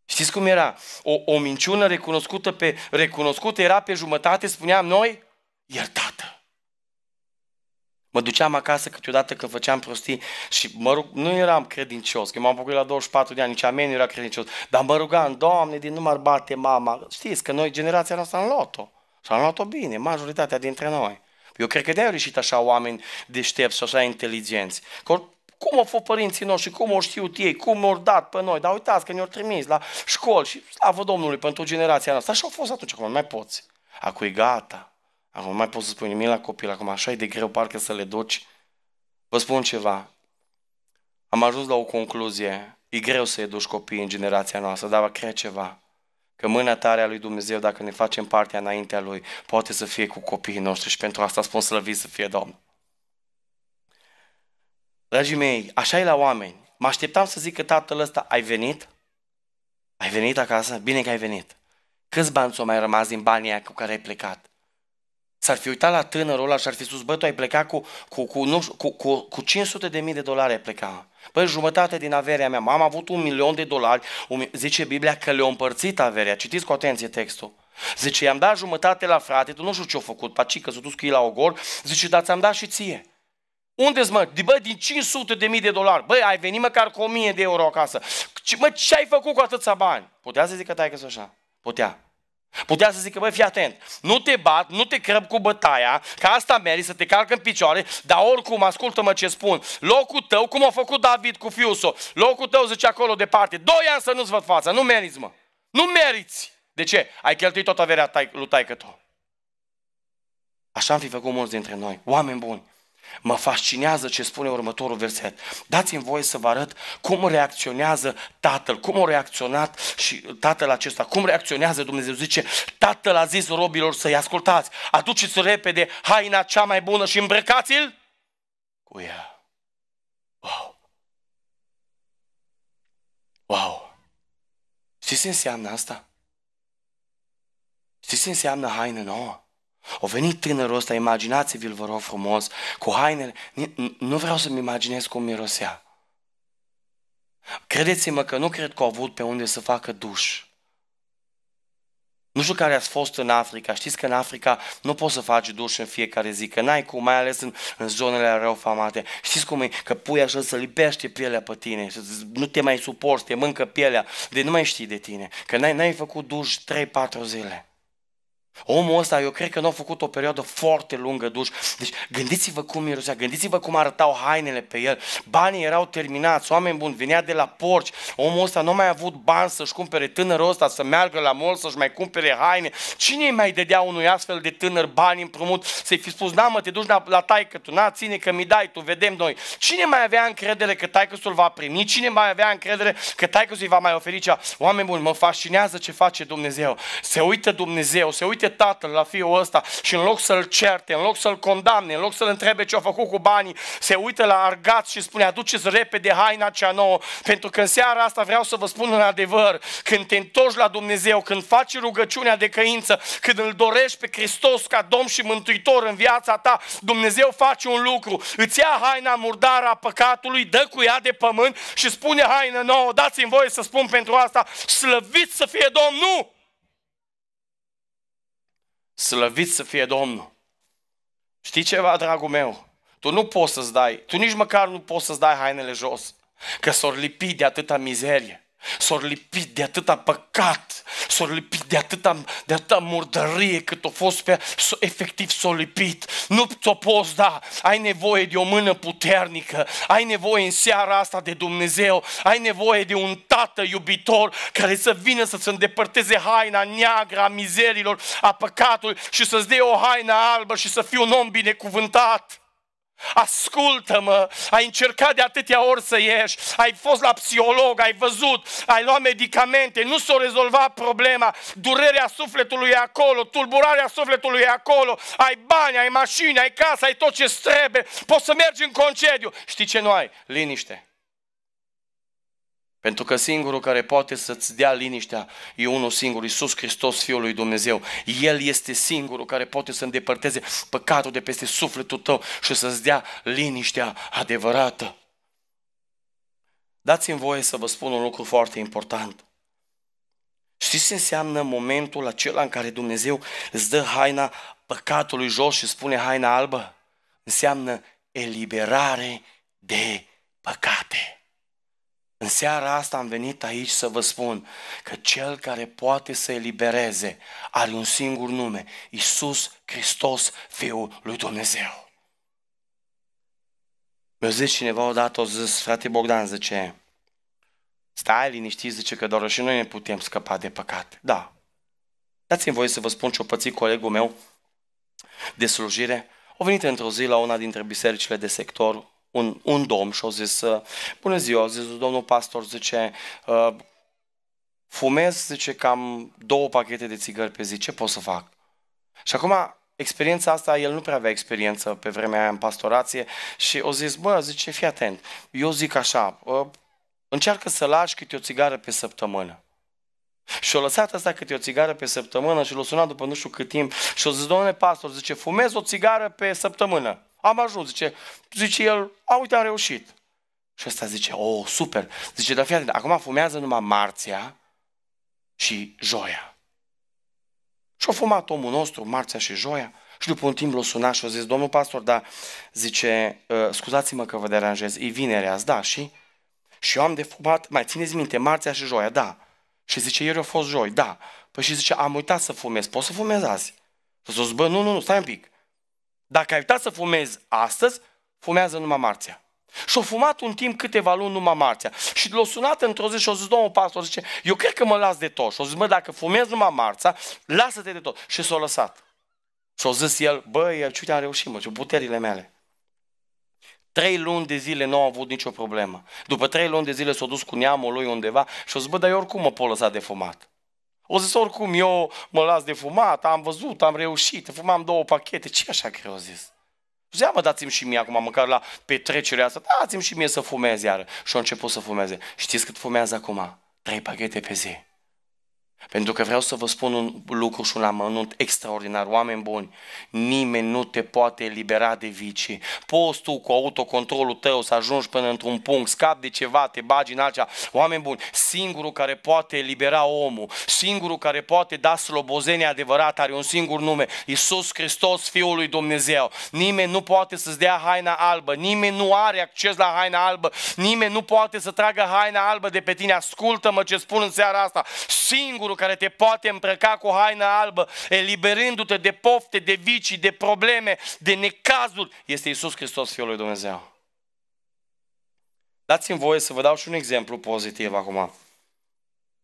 Știți cum era? O, o minciună recunoscută, pe, recunoscută era pe jumătate, spuneam noi, iertată. Mă duceam acasă câteodată când făceam prostii și mă rug, nu eram credincios, că m-am făcut la 24 de ani, nici amen nu era credincios, dar mă rugam, Doamne, din număr bate mama. Știți că noi, generația noastră, am luat-o. Și am luat-o bine, majoritatea dintre noi. Eu cred că de-aia au ieșit așa oameni deștepți și așa inteligenți. Că cum au fost părinții noștri, cum au știut ei, cum au dat pe noi, dar uitați că ne-au trimis la școli și slavă Domnului pentru generația noastră. Așa au fost atunci, acum mai poți. Acum e gata. Acum mai poți să spui nimic la copil, acum așa e de greu parcă să le duci. Vă spun ceva. Am ajuns la o concluzie. E greu să educi copiii în generația noastră, dar va crea ceva. Că mâna tare a lui Dumnezeu, dacă ne facem partea înaintea lui, poate să fie cu copiii noștri și pentru asta spun să să fie Domn. Dragii mei, așa e la oameni. Mă așteptam să zic că tatăl ăsta, ai venit? Ai venit acasă? Bine că ai venit. Câți bani ți-au mai rămas din banii aia cu care ai plecat? S-ar fi uitat la tânărul ăla și ar fi spus, bă, tu ai plecat cu, cu, cu, nu, cu, cu, cu 500 de mii de dolari ai plecat. Bă, jumătate din averea mea, am avut un milion de dolari, zice Biblia că le-a împărțit averea. Citiți cu atenție textul. Zice, i-am dat jumătate la frate, tu nu știu ce o făcut, paci că s-a dus cu ei la ogor, zice, dar ți-am dat și ție. unde mă? Bă, din 500 de mii de dolari. Băi, ai venit măcar cu 1000 de euro acasă. Ce, mă, ce ai făcut cu atâția bani? Putea să zică că așa. Putea. Putea să zică, băi, fii atent, nu te bat, nu te crăb cu bătaia, ca asta meri să te calcă în picioare, dar oricum, ascultă-mă ce spun, locul tău, cum a făcut David cu fiul său, locul tău zice acolo departe, doi ani să nu-ți văd fața, nu meriți, mă, nu meriți. De ce? Ai cheltuit toată averea tai, lui taică Așa am fi făcut mulți dintre noi, oameni buni. Mă fascinează ce spune următorul verset. Dați-mi voie să vă arăt cum reacționează tatăl, cum a reacționat și tatăl acesta, cum reacționează Dumnezeu. Zice, tatăl a zis robilor să-i ascultați, aduceți repede haina cea mai bună și îmbrăcați-l cu ea. Wow! Wow! Știți ce înseamnă asta? Știți ce înseamnă haină nouă? O venit tânărul ăsta, imaginați-vi-l, vă rog frumos, cu hainele. Nu vreau să-mi imaginez cum mirosea. Credeți-mă că nu cred că au avut pe unde să facă duș. Nu știu care ați fost în Africa. Știți că în Africa nu poți să faci duș în fiecare zi, că n-ai cum, mai ales în, în zonele răufamate. Știți cum e? Că pui așa să lipește pielea pe tine, să nu te mai suporți, te mâncă pielea, de deci nu mai știi de tine, că n-ai, n-ai făcut duș 3-4 zile. Omul ăsta, eu cred că nu a făcut o perioadă foarte lungă duș. Deci gândiți-vă cum mirosea, gândiți-vă cum arătau hainele pe el. Banii erau terminați, oameni buni, venea de la porci. Omul ăsta nu a mai avut bani să-și cumpere tânărul ăsta, să meargă la mol, să-și mai cumpere haine. Cine îi mai dădea unui astfel de tânăr bani împrumut să-i fi spus, „N-am te duci la, la taică tu, na, ține că mi dai tu, vedem noi. Cine mai avea încredere că taicăsul va primi? Cine mai avea încredere că taicăsul îi va mai oferi cea? Oameni buni, mă fascinează ce face Dumnezeu. Se uită Dumnezeu, se uită duce tatăl la fiul ăsta și în loc să-l certe, în loc să-l condamne, în loc să-l întrebe ce a făcut cu banii, se uită la Argat și spune aduceți repede haina cea nouă, pentru că în seara asta vreau să vă spun în adevăr, când te întorci la Dumnezeu, când faci rugăciunea de căință, când îl dorești pe Hristos ca Domn și Mântuitor în viața ta, Dumnezeu face un lucru, îți ia haina murdară a păcatului, dă cu ea de pământ și spune haină nouă, dați-mi voie să spun pentru asta, slăvit să fie Domnul! Slăvit să fie Domnul! Știi ceva, dragul meu? Tu nu poți să-ți dai, tu nici măcar nu poți să-ți dai hainele jos, că s-or lipi de atâta mizerie. S-au lipit de atâta păcat, s-au lipit de atâta, de atâta murdărie cât o fost pe efectiv s-au lipit. Nu ți-o poți da, ai nevoie de o mână puternică, ai nevoie în seara asta de Dumnezeu, ai nevoie de un tată iubitor care să vină să-ți îndepărteze haina neagră a mizerilor, a păcatului și să-ți dea o haină albă și să fii un om binecuvântat. Ascultă-mă, ai încercat de atâtea ori să ieși, ai fost la psiholog, ai văzut, ai luat medicamente, nu s-a rezolvat problema, durerea sufletului e acolo, tulburarea sufletului e acolo, ai bani, ai mașini, ai casă, ai tot ce trebuie, poți să mergi în concediu. Știi ce nu ai? Liniște. Pentru că singurul care poate să-ți dea liniștea e unul singur, Iisus Hristos, Fiul lui Dumnezeu. El este singurul care poate să îndepărteze păcatul de peste sufletul tău și să-ți dea liniștea adevărată. Dați-mi voie să vă spun un lucru foarte important. Știți ce înseamnă momentul acela în care Dumnezeu îți dă haina păcatului jos și spune haina albă? Înseamnă eliberare de păcate. În seara asta am venit aici să vă spun că cel care poate să elibereze are un singur nume, Isus Hristos, Fiul lui Dumnezeu. Mi-a zis cineva odată, o zis, frate Bogdan, zice, stai liniștit, zice că doar și noi ne putem scăpa de păcat. Da. Dați-mi voie să vă spun ce-o pățit colegul meu de slujire. O venit într-o zi la una dintre bisericile de sector, un, un domn și-a zis, ă, bună ziua, a zis domnul pastor, zice, ă, fumez, zice, cam două pachete de țigări pe zi, ce pot să fac? Și acum, experiența asta, el nu prea avea experiență pe vremea aia în pastorație și o zis, bă, zice, fii atent, eu zic așa, ă, încearcă să lași câte o țigară pe săptămână. Și o lăsat asta câte o țigară pe săptămână și l-a sunat după nu știu cât timp și o zis, domnule pastor, zice, fumez o țigară pe săptămână am ajuns, zice, zice el, a uite, am reușit. Și ăsta zice, o, oh, super. Zice, dar fii atent, acum fumează numai marțea și joia. Și-a fumat omul nostru, marțea și joia, și după un timp l-a sunat și a zis, domnul pastor, da, zice, ă, scuzați-mă că vă deranjez, e vinerea azi, da, și? Și eu am de fumat, mai țineți minte, marțea și joia, da. Și zice, ieri a fost joi, da. Păi și zice, am uitat să fumez, poți să fumez azi? Și zice, bă, nu, nu, nu, stai un pic. Dacă ai uitat să fumezi astăzi, fumează numai marțea. și o fumat un timp câteva luni numai marțea. Și l o sunat într-o zi și o zis, domnul pastor, zice, eu cred că mă las de tot. Și o zis, mă, dacă fumezi numai marța, lasă-te de tot. Și s o lăsat. Și o zis el, băi, uite, am reușit, mă, ce puterile mele. Trei luni de zile nu au avut nicio problemă. După trei luni de zile s-a dus cu neamul lui undeva și o zis, bă, dar eu oricum mă pot lăsa de fumat. O zis, oricum, eu mă las de fumat, am văzut, am reușit, fumam două pachete, ce așa greu zis? Zia, mă, dați-mi și mie acum, măcar la petrecerea asta, dați-mi și mie să fumez iară. Și a început să fumeze. Știți cât fumează acum? Trei pachete pe zi. Pentru că vreau să vă spun un lucru și un amănunt extraordinar. Oameni buni, nimeni nu te poate elibera de vicii. Poți tu cu autocontrolul tău să ajungi până într-un punct, scapi de ceva, te bagi în altceva. Oameni buni, singurul care poate elibera omul, singurul care poate da slobozenie adevărat, are un singur nume, Iisus Hristos, Fiul lui Dumnezeu. Nimeni nu poate să-ți dea haina albă, nimeni nu are acces la haina albă, nimeni nu poate să tragă haina albă de pe tine. Ascultă-mă ce spun în seara asta. Singur singurul care te poate îmbrăca cu haină albă, eliberându-te de pofte, de vicii, de probleme, de necazuri, este Isus Hristos, Fiul lui Dumnezeu. Dați-mi voie să vă dau și un exemplu pozitiv acum.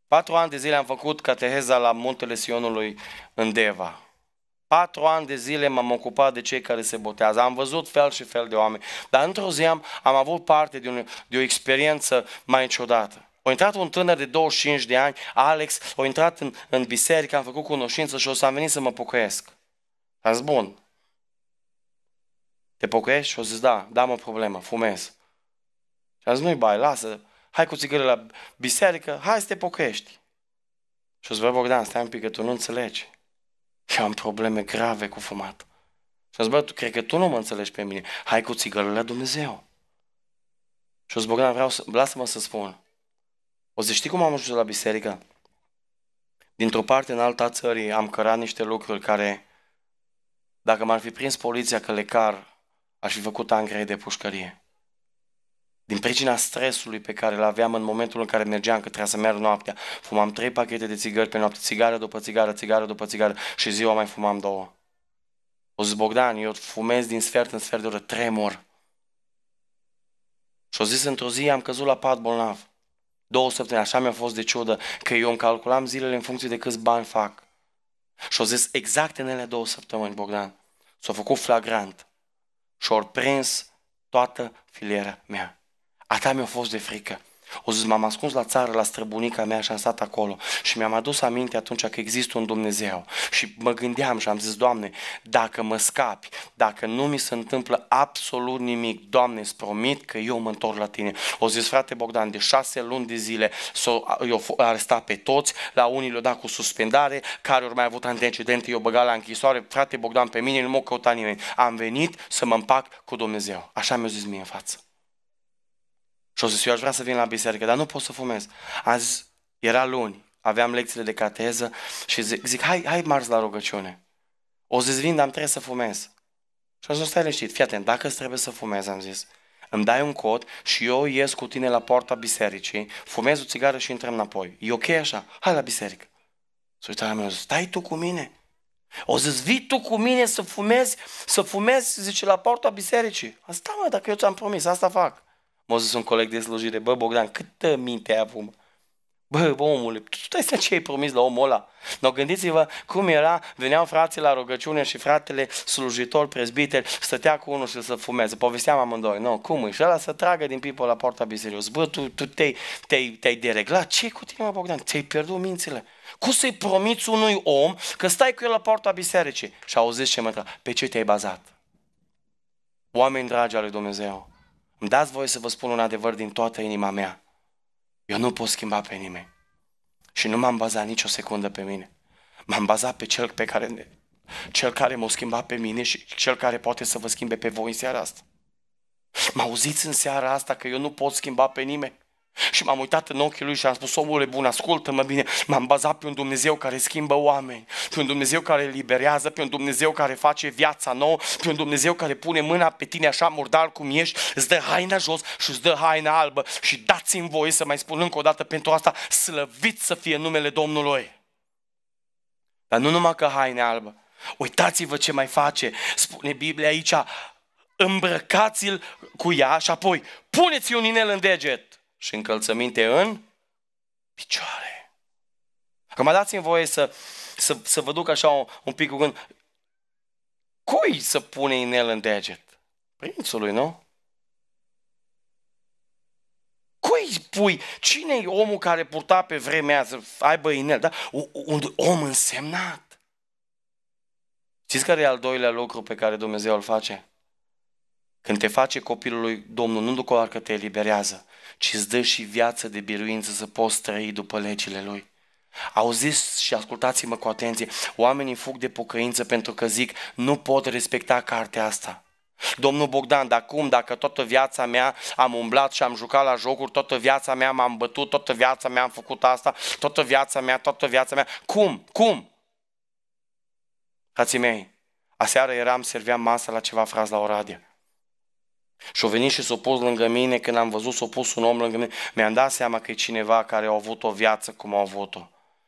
Patru ani de zile am făcut cateheza la muntele Sionului în Deva. Patru ani de zile m-am ocupat de cei care se botează. Am văzut fel și fel de oameni. Dar într-o zi am, am avut parte de, un, de o experiență mai ciudată. A intrat un tânăr de 25 de ani, Alex, a intrat în, în biserică, am făcut cunoștință și o să am venit să mă pocăiesc. A zis, bun. Te pocăiești? Și o zis, da, da, am o problemă, fumez. Și a zis, nu-i bai, lasă, hai cu țigările la biserică, hai să te pocăiești. Și o zis, bă, Bogdan, stai un pic, că tu nu înțelegi. Eu am probleme grave cu fumat. Și a zis, bă, tu, cred că tu nu mă înțelegi pe mine. Hai cu țigările la Dumnezeu. Și o zis, Bogdan, vreau să, lasă-mă să spun. O să știi cum am ajuns la biserică? Dintr-o parte în alta țării am cărat niște lucruri care, dacă m-ar fi prins poliția că le car, aș fi făcut angrei de pușcărie. Din pricina stresului pe care îl aveam în momentul în care mergeam, că trebuia să merg noaptea, fumam trei pachete de țigări pe noapte, țigară după țigară, țigară după țigară și ziua mai fumam două. O zis, Bogdan, eu fumez din sfert în sfert de oră, tremur. Și o zis, într-o zi am căzut la pat bolnav. Două săptămâni, așa mi-a fost de ciudă că eu îmi calculam zilele în funcție de câți bani fac. Și au zis exact în ele două săptămâni, Bogdan. S-a făcut flagrant și au prins toată filiera mea. Ata mi-a fost de frică. O zis, m-am ascuns la țară, la străbunica mea și am stat acolo. Și mi-am adus aminte atunci că există un Dumnezeu. Și mă gândeam și am zis, Doamne, dacă mă scapi, dacă nu mi se întâmplă absolut nimic, Doamne, îți promit că eu mă întorc la tine. O zis, frate Bogdan, de șase luni de zile s-o, eu arestat pe toți, la unii le-o dat cu suspendare, care ori mai avut antecedente, eu băga la închisoare, frate Bogdan, pe mine nu mă căuta nimeni. Am venit să mă împac cu Dumnezeu. Așa mi-a zis mie în față. Și o să eu aș vrea să vin la biserică, dar nu pot să fumez. Azi era luni, aveam lecțiile de cateză și zic, zic hai, hai marți la rugăciune. O zis, vin, dar trebuie să fumez. Și am zis, stai liniștit, fii atent, dacă îți trebuie să fumez, am zis, îmi dai un cod și eu ies cu tine la poarta bisericii, fumez o țigară și intrăm înapoi. E ok așa? Hai la biserică. Să a la mine, zis, stai tu cu mine. O zis, vii tu cu mine să fumezi, să fumezi, zice, la poarta bisericii. Asta, da, mă, dacă eu ți-am promis, asta fac. M-a zis un coleg de slujire, bă Bogdan, câtă minte ai avut? Bă, bă omule, tu stai să ce ai promis la omul ăla? No, gândiți-vă cum era, veneau frații la rugăciune și fratele slujitor, prezbiter, stătea cu unul și să fumeze. Povesteam amândoi, nu, no, cum e? Și ăla să tragă din pipă la poarta bisericii. Bă, tu, tu te-ai, te-ai, te-ai dereglat? ce cu tine, mă, Bogdan? Ți-ai pierdut mințile? Cum să-i promiți unui om că stai cu el la poarta bisericii? Și auziți ce mă întreabă, pe ce te-ai bazat? Oameni dragi ale Dumnezeu, îmi dați voie să vă spun un adevăr din toată inima mea. Eu nu pot schimba pe nimeni. Și nu m-am bazat nicio secundă pe mine. M-am bazat pe cel pe care cel care m-a schimbat pe mine și cel care poate să vă schimbe pe voi în seara asta. Mă auziți în seara asta că eu nu pot schimba pe nimeni. Și m-am uitat în ochii lui și am spus, omule bun, ascultă-mă bine, m-am bazat pe un Dumnezeu care schimbă oameni, pe un Dumnezeu care liberează, pe un Dumnezeu care face viața nouă, pe un Dumnezeu care pune mâna pe tine așa murdar cum ești, îți dă haina jos și îți dă haina albă. Și dați-mi voie să mai spun încă o dată pentru asta, slăvit să fie numele Domnului. Dar nu numai că haine albă, uitați-vă ce mai face, spune Biblia aici, îmbrăcați-l cu ea și apoi puneți un inel în deget și încălțăminte în picioare. Acum dați-mi voie să, să, să vă duc așa un, un pic cu gând. Cui să pune inel în deget? Prințului, nu? Cui pui? cine e omul care purta pe vremea să aibă inel? Da? Un om însemnat. Știți care e al doilea lucru pe care Dumnezeu îl face? Când te face copilul lui Domnul, nu doar că te eliberează, ci îți dă și viață de biruință să poți trăi după legile lui. Auziți și ascultați-mă cu atenție, oamenii fug de pocăință pentru că zic, nu pot respecta cartea asta. Domnul Bogdan, dar cum, dacă toată viața mea am umblat și am jucat la jocuri, toată viața mea m-am bătut, toată viața mea am făcut asta, toată viața mea, toată viața mea, cum, cum? Frații mei, aseară eram, serveam masă la ceva fraz la Oradea. Și-o venit și s-o pus lângă mine, când am văzut s-o pus un om lângă mine, mi-am dat seama că e cineva care a avut o viață cum a avut-o.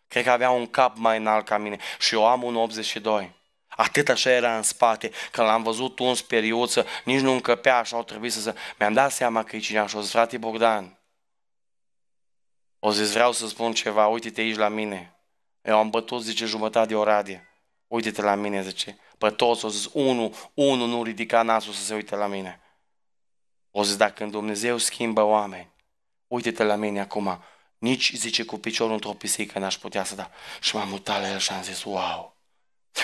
Cred că avea un cap mai înalt ca mine și eu am un 82. Atât așa era în spate, că l-am văzut uns periuță, nici nu încăpea așa au trebuit să se... Mi-am dat seama că e cineva și o zis, frate Bogdan, o zis, vreau să spun ceva, uite-te aici la mine. Eu am bătut, zice, jumătate de oradie. Uite-te la mine, zice. Pe toți, o zis, unul, unul nu ridica nasul să se uite la mine. O zis, dacă în Dumnezeu schimbă oameni, uite-te la mine acum, nici, zice, cu piciorul într-o pisică n-aș putea să da. Și m-am mutat la el și am zis, wow,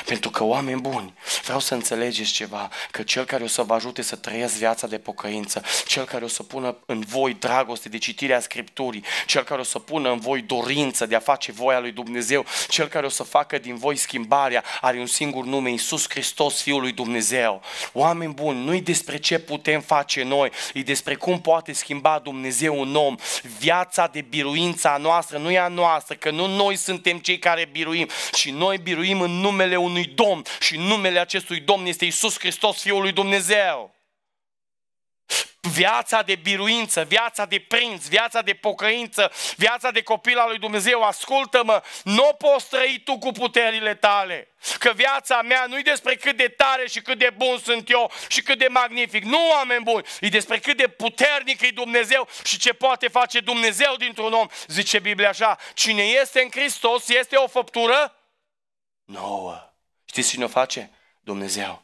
pentru că oameni buni, vreau să înțelegeți ceva, că cel care o să vă ajute să trăiesc viața de pocăință, cel care o să pună în voi dragoste de citirea Scripturii, cel care o să pună în voi dorință de a face voia lui Dumnezeu, cel care o să facă din voi schimbarea, are un singur nume, Iisus Hristos, Fiul lui Dumnezeu. Oameni buni, nu-i despre ce putem face noi, e despre cum poate schimba Dumnezeu un om. Viața de biruința noastră nu e a noastră, că nu noi suntem cei care biruim, ci noi biruim în numele unui domn și numele acestui domn este Isus Hristos, Fiul lui Dumnezeu. Viața de biruință, viața de prinț, viața de pocăință, viața de copil al lui Dumnezeu, ascultă-mă, nu poți trăi tu cu puterile tale. Că viața mea nu e despre cât de tare și cât de bun sunt eu și cât de magnific. Nu, oameni buni, e despre cât de puternic e Dumnezeu și ce poate face Dumnezeu dintr-un om. Zice Biblia așa, cine este în Hristos este o făptură nouă. Știți cine o face? Dumnezeu.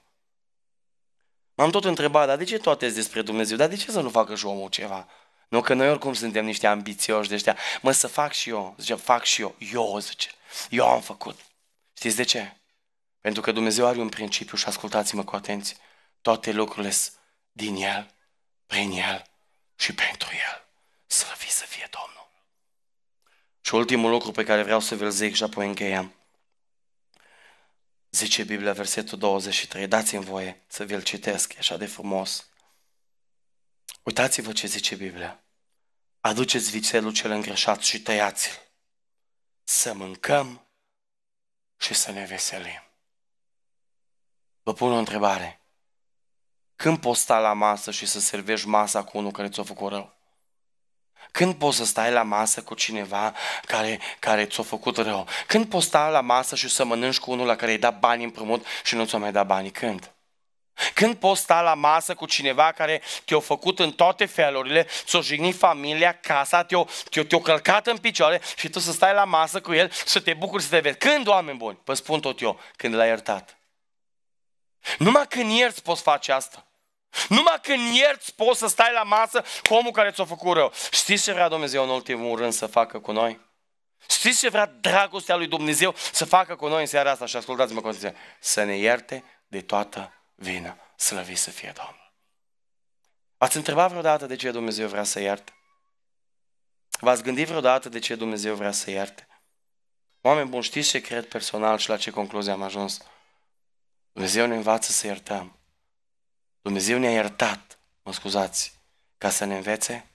M-am tot întrebat, dar de ce toate sunt despre Dumnezeu? Dar de ce să nu facă și omul ceva? Nu, că noi oricum suntem niște ambițioși de ăștia. Mă, să fac și eu. Zice, fac și eu. Eu, zice. Eu am făcut. Știți de ce? Pentru că Dumnezeu are un principiu și ascultați-mă cu atenție. Toate lucrurile sunt din El, prin El și pentru El. fi să fie Domnul. Și ultimul lucru pe care vreau să vi-l zic și apoi încheiem. Zice Biblia, versetul 23, dați-mi voie să vi-l citesc, e așa de frumos. Uitați-vă ce zice Biblia. Aduceți vițelul cel îngreșat și tăiați-l. Să mâncăm și să ne veselim. Vă pun o întrebare. Când poți sta la masă și să servești masa cu unul care ți-a făcut rău? Când poți să stai la masă cu cineva care, care ți-a făcut rău? Când poți sta la masă și să mănânci cu unul la care îi ai dat bani împrumut și nu ți-a mai dat bani Când? Când poți sta la masă cu cineva care te-a făcut în toate felurile, să o familia, casa, te-a, te-a, te-a călcat în picioare și tu să stai la masă cu el să te bucuri să te vezi. Când, oameni buni? Vă spun tot eu, când l-ai iertat. Numai când ierți poți face asta. Numai când ierți poți să stai la masă cu omul care ți-a făcut rău. Știți ce vrea Dumnezeu în ultimul rând să facă cu noi? Știți ce vrea dragostea lui Dumnezeu să facă cu noi în seara asta? Și ascultați-mă condiția. Să ne ierte de toată vină. Slăvi să fie Domnul. Ați întrebat vreodată de ce Dumnezeu vrea să ierte? V-ați gândit vreodată de ce Dumnezeu vrea să ierte? Oameni buni, știți ce cred personal și la ce concluzie am ajuns? Dumnezeu ne învață să iertăm Dumnezeu ne-a iertat, mă scuzați, ca să ne învețe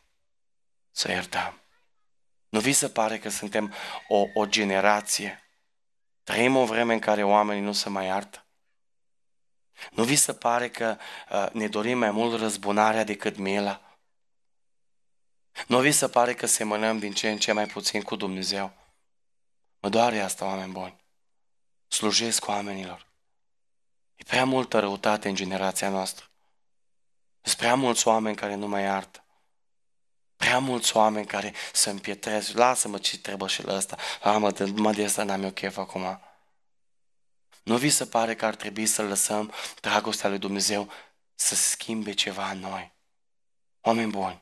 să iertăm. Nu vi se pare că suntem o, o generație? Trăim o vreme în care oamenii nu se mai iartă? Nu vi se pare că uh, ne dorim mai mult răzbunarea decât mila? Nu vi se pare că semănăm din ce în ce mai puțin cu Dumnezeu? Mă doare asta, oameni buni. Slujesc oamenilor. E prea multă răutate în generația noastră. Sunt prea mulți oameni care nu mai iartă. Prea mulți oameni care se împietrez. Lasă-mă ce trebuie și la ăsta. A, mă, mă de asta n-am eu chef acum. Nu vi se pare că ar trebui să lăsăm dragostea lui Dumnezeu să schimbe ceva în noi? Oameni buni,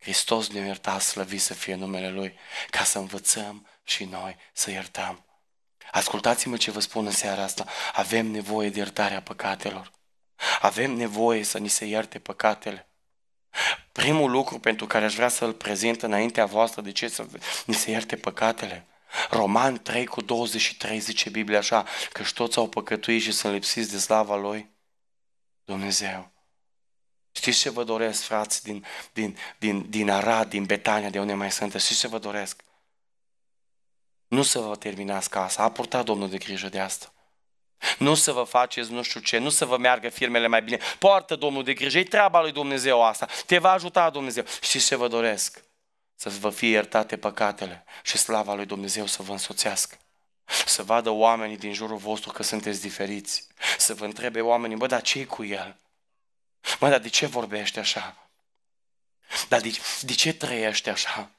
Hristos ne ierta slăvit să fie numele Lui, ca să învățăm și noi să iertăm. Ascultați-mă ce vă spun în seara asta, avem nevoie de iertarea păcatelor. Avem nevoie să ni se ierte păcatele. Primul lucru pentru care aș vrea să-l prezint înaintea voastră, de ce să ni se ierte păcatele? Roman 3 cu 23 zice Biblia așa, că și toți au păcătuit și sunt lipsiți de slava lui Dumnezeu. Știți ce vă doresc, frați, din, din, din, din Arad, din Betania, de unde mai sunt? Știți ce vă doresc? Nu să vă terminați casa. A purtat Domnul de grijă de asta. Nu să vă faceți nu știu ce, nu să vă meargă firmele mai bine. Poartă Domnul de grijă, e treaba lui Dumnezeu asta. Te va ajuta Dumnezeu. Și ce vă doresc? Să vă fie iertate păcatele și slava lui Dumnezeu să vă însoțească. Să vadă oamenii din jurul vostru că sunteți diferiți. Să vă întrebe oamenii, bă, dar ce cu el? Mă, dar de ce vorbește așa? Dar de, de ce trăiește așa?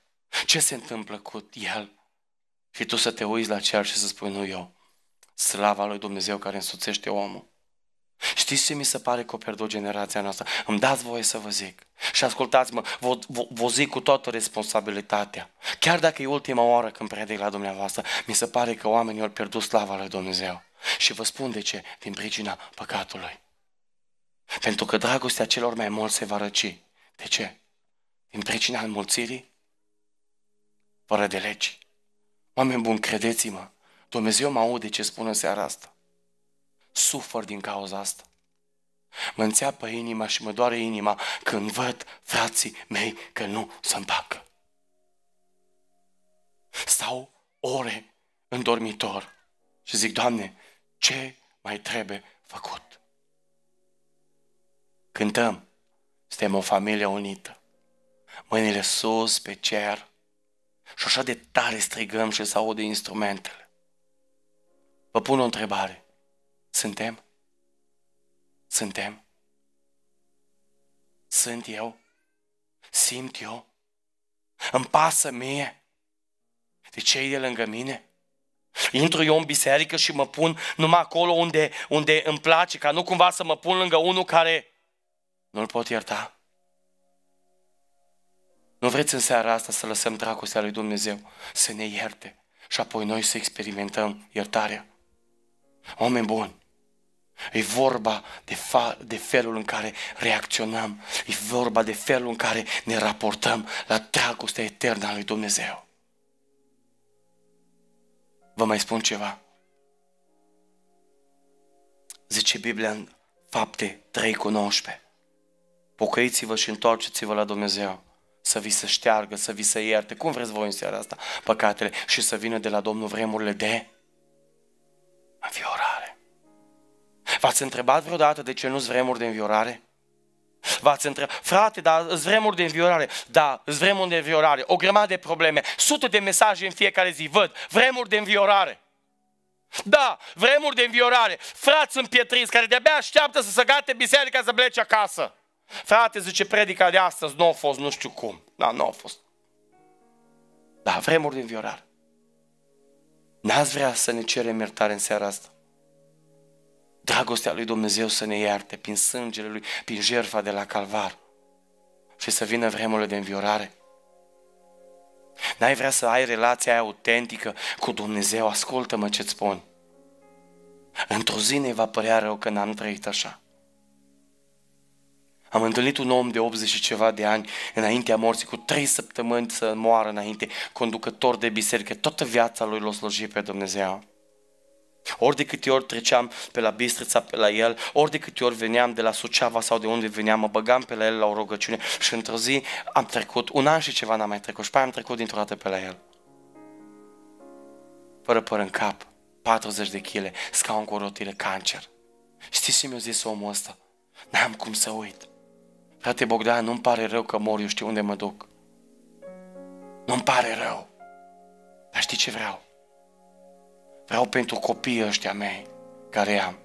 Ce se întâmplă cu el? Și tu să te uiți la cer și să spui, nu eu, slava lui Dumnezeu care însuțește omul. Știți ce mi se pare că o o generația noastră? Îmi dați voie să vă zic. Și ascultați-mă, vă, vă, vă zic cu toată responsabilitatea. Chiar dacă e ultima oară când predic la dumneavoastră, mi se pare că oamenii au pierdut slava lui Dumnezeu. Și vă spun de ce, din pricina păcatului. Pentru că dragostea celor mai mulți se va răci. De ce? Din pricina înmulțirii? Fără de legi. Oameni buni, credeți-mă, Dumnezeu mă aude ce spun în seara asta. Sufăr din cauza asta. Mă înțeapă inima și mă doare inima când văd frații mei că nu se împacă. Stau ore în dormitor și zic, Doamne, ce mai trebuie făcut? Cântăm, suntem o familie unită, mâinile sus pe cer și așa de tare strigăm și se aude instrumentele. Vă pun o întrebare. Suntem? Suntem? Sunt eu? Simt eu? Îmi pasă mie de cei de lângă mine? Intru eu în biserică și mă pun numai acolo unde, unde îmi place, ca nu cumva să mă pun lângă unul care nu-l pot ierta. Nu vreți în seara asta să lăsăm dragostea lui Dumnezeu să ne ierte și apoi noi să experimentăm iertarea? Oameni buni, E vorba de, fa- de felul în care reacționăm, e vorba de felul în care ne raportăm la dragostea eternă a lui Dumnezeu. Vă mai spun ceva. Zice Biblia în fapte 3 cu 19. Pocăiți-vă și întoarceți-vă la Dumnezeu să vi se șteargă, să vi se ierte, cum vreți voi în seara asta, păcatele și să vină de la Domnul vremurile de Înviorare. V-ați întrebat vreodată de ce nu-s vremuri de înviorare? V-ați întrebat, frate, dar îți vremuri de înviorare. Da, îți vremuri de înviorare. O grămadă de probleme, sute de mesaje în fiecare zi. Văd, vremuri de înviorare. Da, vremuri de înviorare. Frați împietriți care de-abia așteaptă să se gate biserica să plece acasă. Frate, zice, predica de astăzi nu a fost nu știu cum. Da, nu a fost. Da, vremuri de înviorare. N-ați vrea să ne cerem iertare în seara asta? Dragostea lui Dumnezeu să ne ierte prin sângele lui, prin jertfa de la calvar și să vină vremurile de înviorare. N-ai vrea să ai relația aia autentică cu Dumnezeu, ascultă-mă ce-ți spun. Într-o zi ne va părea rău că n-am trăit așa. Am întâlnit un om de 80 și ceva de ani înaintea morții, cu trei săptămâni să moară înainte, conducător de biserică, toată viața lui l-a slujit pe Dumnezeu. Ori de câte ori treceam pe la Bistrița, pe la el, ori de câte ori veneam de la Suceava sau de unde veneam, mă băgam pe la el la o rugăciune și într-o zi am trecut, un an și ceva n-am mai trecut și pe am trecut dintr-o dată pe la el. Fără păr în cap, 40 de chile, scaun cu o rotile, cancer. Știți ce mi-a zis omul ăsta? N-am cum să uit. Frate Bogdan, nu-mi pare rău că mor, eu știu unde mă duc. Nu-mi pare rău. Dar știi ce vreau? Vreau pentru copiii ăștia mei care am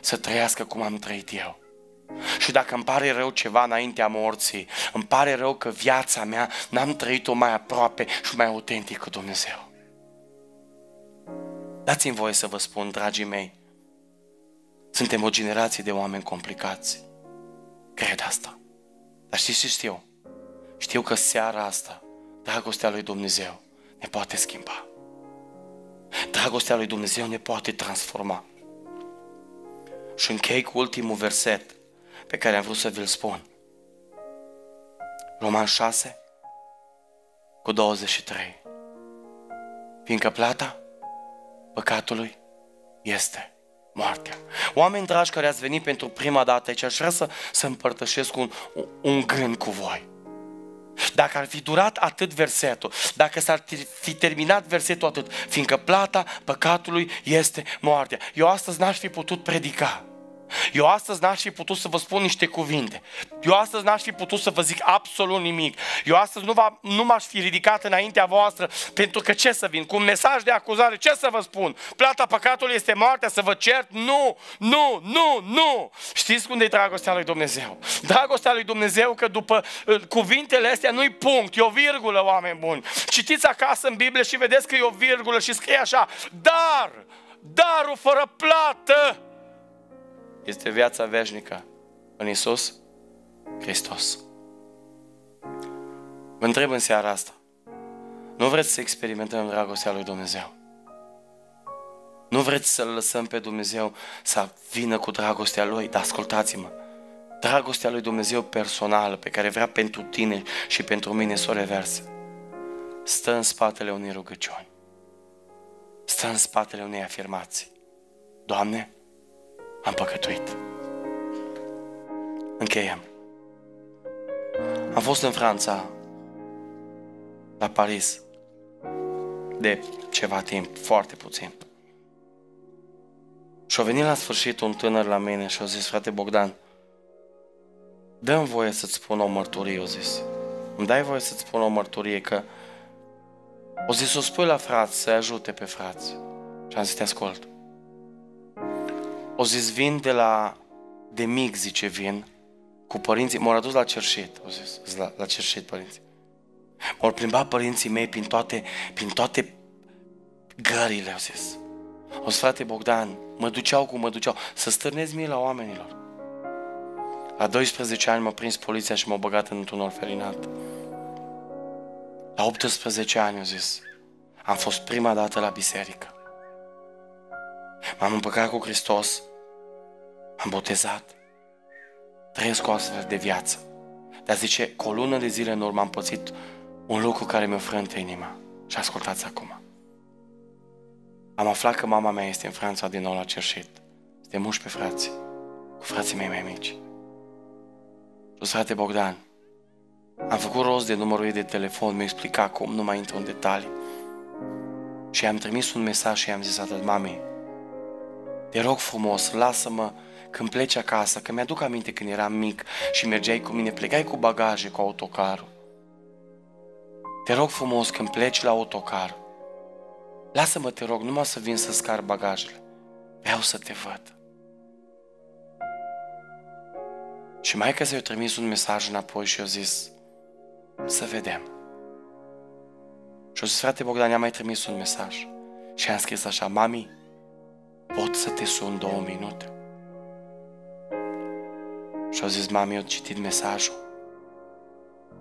să trăiască cum am trăit eu. Și dacă îmi pare rău ceva înaintea morții, îmi pare rău că viața mea n-am trăit-o mai aproape și mai autentic cu Dumnezeu. Dați-mi voie să vă spun, dragii mei, suntem o generație de oameni complicați. Cred asta. Dar știți ce știu? Știu că seara asta, dragostea lui Dumnezeu ne poate schimba. Dragostea lui Dumnezeu ne poate transforma. Și închei cu ultimul verset pe care am vrut să vi-l spun. Roman 6 cu 23. Fiindcă plata păcatului este moartea. Oameni dragi care ați venit pentru prima dată aici, aș vrea să, să împărtășesc un, un gând cu voi. Dacă ar fi durat atât versetul, dacă s-ar fi terminat versetul atât, fiindcă plata păcatului este moartea. Eu astăzi n-aș fi putut predica. Eu astăzi n-aș fi putut să vă spun niște cuvinte. Eu astăzi n-aș fi putut să vă zic absolut nimic. Eu astăzi nu, va, nu m-aș fi ridicat înaintea voastră pentru că ce să vin? Cu un mesaj de acuzare, ce să vă spun? Plata păcatului este moartea, să vă cert? Nu, nu, nu, nu! Știți unde e dragostea lui Dumnezeu? Dragostea lui Dumnezeu că după uh, cuvintele astea nu-i punct, e o virgulă, oameni buni. Citiți acasă în Biblie și vedeți că e o virgulă și scrie așa, dar, darul fără plată, este viața veșnică în Isus Hristos. Vă întreb în seara asta, nu vreți să experimentăm dragostea lui Dumnezeu? Nu vreți să-L lăsăm pe Dumnezeu să vină cu dragostea Lui? Dar ascultați-mă, dragostea lui Dumnezeu personală pe care vrea pentru tine și pentru mine să o reverse, stă în spatele unei rugăciuni, stă în spatele unei afirmații. Doamne, am păcătuit. Încheiem. Am fost în Franța, la Paris, de ceva timp, foarte puțin. Și-a venit la sfârșit un tânăr la mine și-a zis, frate Bogdan, dă-mi voie să-ți spun o mărturie, o zis. Îmi dai voie să-ți spun o mărturie că o zis o spui la frați să ajute pe frați. Și am zis, te ascult. O zis, vin de la, de mic, zice, vin, cu părinții, m-au adus la cerșit, au zis, la, la cerșit părinții. M-au plimbat părinții mei prin toate, prin toate gările, au zis. O zis, frate Bogdan, mă duceau cum mă duceau, să mie la oamenilor. La 12 ani m-a prins poliția și m-a băgat într-un orfelinat. La 18 ani, au zis, am fost prima dată la biserică m-am împăcat cu Hristos, am botezat, trăiesc o astfel de viață. Dar zice, cu o lună de zile în urmă am pățit un lucru care mi-o frântă inima. Și ascultați acum. Am aflat că mama mea este în Franța din nou la cerșit. Suntem 11 frați, cu frații mei mai mici. Tu, frate Bogdan, am făcut rost de numărul ei de telefon, mi-a explicat cum, nu mai intru în detalii. Și am trimis un mesaj și i-am zis atât, mami, te rog frumos, lasă-mă când pleci acasă, că mi-aduc aminte când eram mic și mergeai cu mine, plecai cu bagaje, cu autocarul. Te rog frumos, când pleci la autocar, lasă-mă, te rog, numai să vin să scar bagajele. Vreau să te văd. Și mai că i-a trimis un mesaj înapoi și eu a zis, să vedem. Și-a zis, frate Bogdan, i-a mai trimis un mesaj. Și am scris așa, mami, pot să te sun două minute? Și au zis, mami, eu citit mesajul.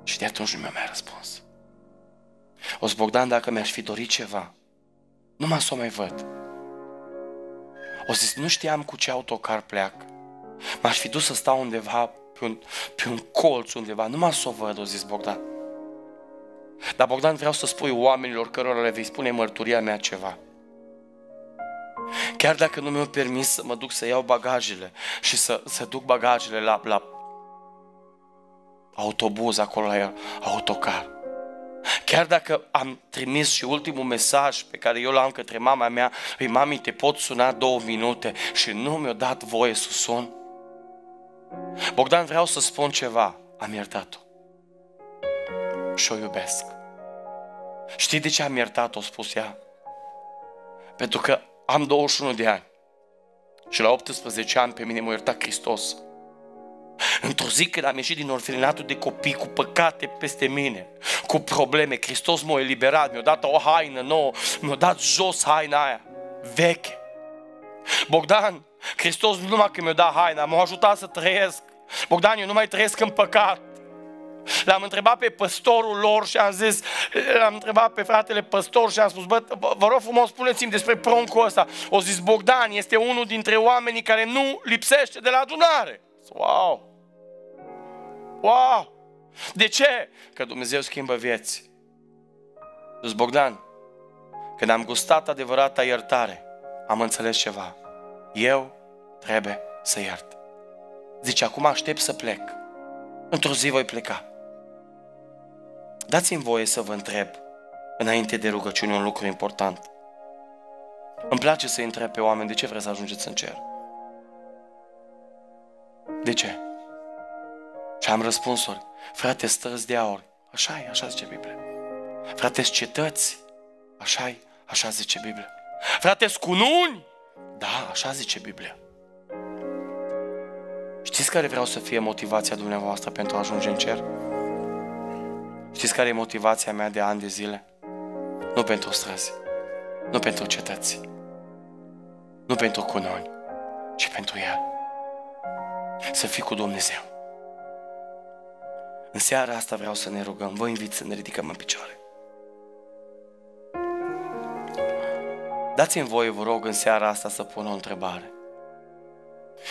Și de atunci nu mi-a mai răspuns. O zis, Bogdan, dacă mi-aș fi dorit ceva, nu m-a să o mai văd. O zis, nu știam cu ce autocar pleac. M-aș fi dus să stau undeva pe un, pe un colț undeva, nu m-a să o văd, o zis Bogdan. Dar Bogdan vreau să spui oamenilor cărora le vei spune mărturia mea ceva. Chiar dacă nu mi-au permis să mă duc să iau bagajele și să, să duc bagajele la, la autobuz, acolo la autocar. Chiar dacă am trimis și ultimul mesaj pe care eu l-am către mama mea, îi păi, mami, te pot suna două minute și nu mi-a dat voie să sun. Bogdan, vreau să spun ceva. Am iertat-o. Și o iubesc. Știi de ce am iertat-o, spus ea? Pentru că am 21 de ani. Și la 18 ani pe mine m-a iertat Hristos. Într-o zi când am ieșit din orfelinatul de copii cu păcate peste mine, cu probleme, Hristos m-a eliberat, mi-a dat o haină nouă, mi-a dat jos haina aia, veche. Bogdan, Hristos nu numai că mi-a dat haina, m-a ajutat să trăiesc. Bogdan, eu nu mai trăiesc în păcat. L-am întrebat pe păstorul lor și am zis, l-am întrebat pe fratele păstor și am spus, bă, vă rog frumos, spuneți-mi despre pruncul ăsta. O zis, Bogdan este unul dintre oamenii care nu lipsește de la adunare. Wow! Wow! De ce? Că Dumnezeu schimbă vieți. Zis Bogdan, când am gustat adevărata iertare, am înțeles ceva. Eu trebuie să iert. Zice, acum aștept să plec. Într-o zi voi pleca. Dați-mi voie să vă întreb, înainte de rugăciune, un lucru important. Îmi place să întreb pe oameni de ce vreți să ajungeți în cer. De ce? Și am răspunsuri. Frate, străzi de aur. Așa e, așa zice Biblia. Frate, cetăți. Așa e, așa zice Biblia. Frate, scununi. Da, așa zice Biblia. Știți care vreau să fie motivația dumneavoastră pentru a ajunge în cer? Știți care e motivația mea de ani de zile? Nu pentru străzi, nu pentru cetăți, nu pentru cunoni, ci pentru El. Să fii cu Dumnezeu. În seara asta vreau să ne rugăm, vă invit să ne ridicăm în picioare. Dați-mi voie, vă rog, în seara asta să pun o întrebare.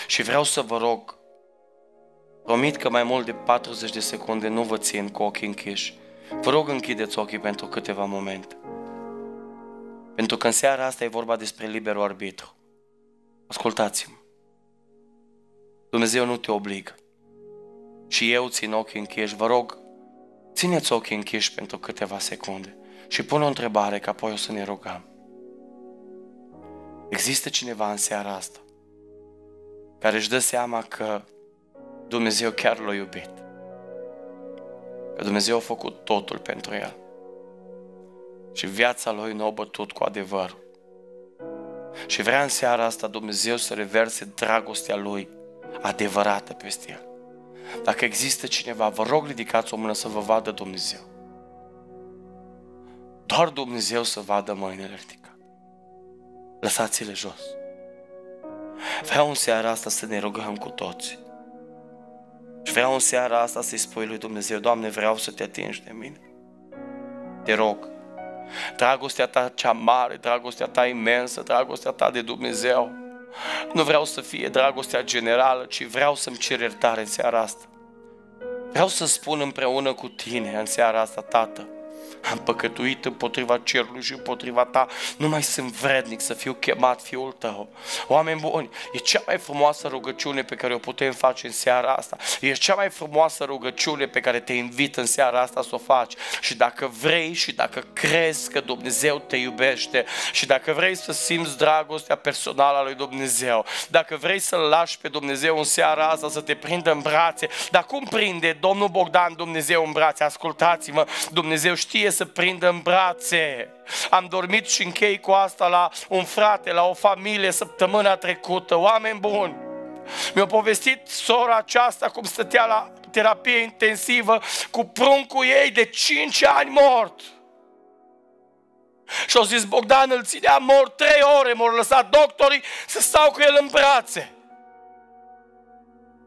Și vreau să vă rog Promit că mai mult de 40 de secunde nu vă țin cu ochii închiși. Vă rog închideți ochii pentru câteva momente. Pentru că în seara asta e vorba despre liberul arbitru. Ascultați-mă. Dumnezeu nu te obligă. Și eu țin ochii închiși. Vă rog, țineți ochii închiși pentru câteva secunde și pun o întrebare că apoi o să ne rugăm. Există cineva în seara asta care își dă seama că Dumnezeu chiar l-a iubit. Că Dumnezeu a făcut totul pentru el. Și viața lui nu a bătut cu adevărul. Și vrea în seara asta Dumnezeu să reverse dragostea lui adevărată peste el. Dacă există cineva, vă rog ridicați o mână să vă vadă Dumnezeu. Doar Dumnezeu să vadă mâinile ridicate. Lăsați-le jos. Vreau în seara asta să ne rugăm cu toții. Vreau în seara asta să-i spui lui Dumnezeu, Doamne, vreau să te atingi de mine. Te rog, dragostea ta cea mare, dragostea ta imensă, dragostea ta de Dumnezeu, nu vreau să fie dragostea generală, ci vreau să-mi cer iertare în seara asta. Vreau să spun împreună cu tine în seara asta, Tată, am păcătuit împotriva cerului și împotriva ta, nu mai sunt vrednic să fiu chemat fiul tău. Oameni buni, e cea mai frumoasă rugăciune pe care o putem face în seara asta. E cea mai frumoasă rugăciune pe care te invit în seara asta să o faci. Și dacă vrei și dacă crezi că Dumnezeu te iubește și dacă vrei să simți dragostea personală a lui Dumnezeu, dacă vrei să-L lași pe Dumnezeu în seara asta să te prindă în brațe, dar cum prinde Domnul Bogdan Dumnezeu în brațe? Ascultați-mă, Dumnezeu știe să prindă în brațe. Am dormit și închei cu asta la un frate, la o familie săptămâna trecută. Oameni buni! Mi-a povestit sora aceasta cum stătea la terapie intensivă cu pruncul ei de 5 ani mort. Și au zis, Bogdan îl ținea mort 3 ore, m-au lăsat doctorii să stau cu el în brațe.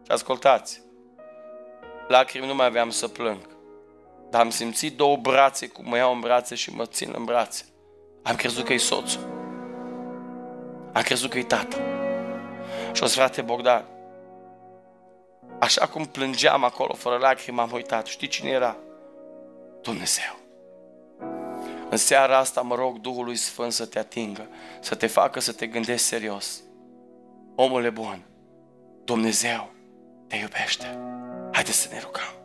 Și ascultați, lacrimi nu mai aveam să plâng. Dar am simțit două brațe, cum mă iau în brațe și mă țin în brațe. Am crezut că e soțul. Am crezut că e tata. Și o frate Bogdan, așa cum plângeam acolo fără lacrimi, m-am uitat. Știi cine era? Dumnezeu. În seara asta mă rog Duhului Sfânt să te atingă, să te facă să te gândești serios. Omule bun, Dumnezeu te iubește. Haideți să ne rugăm.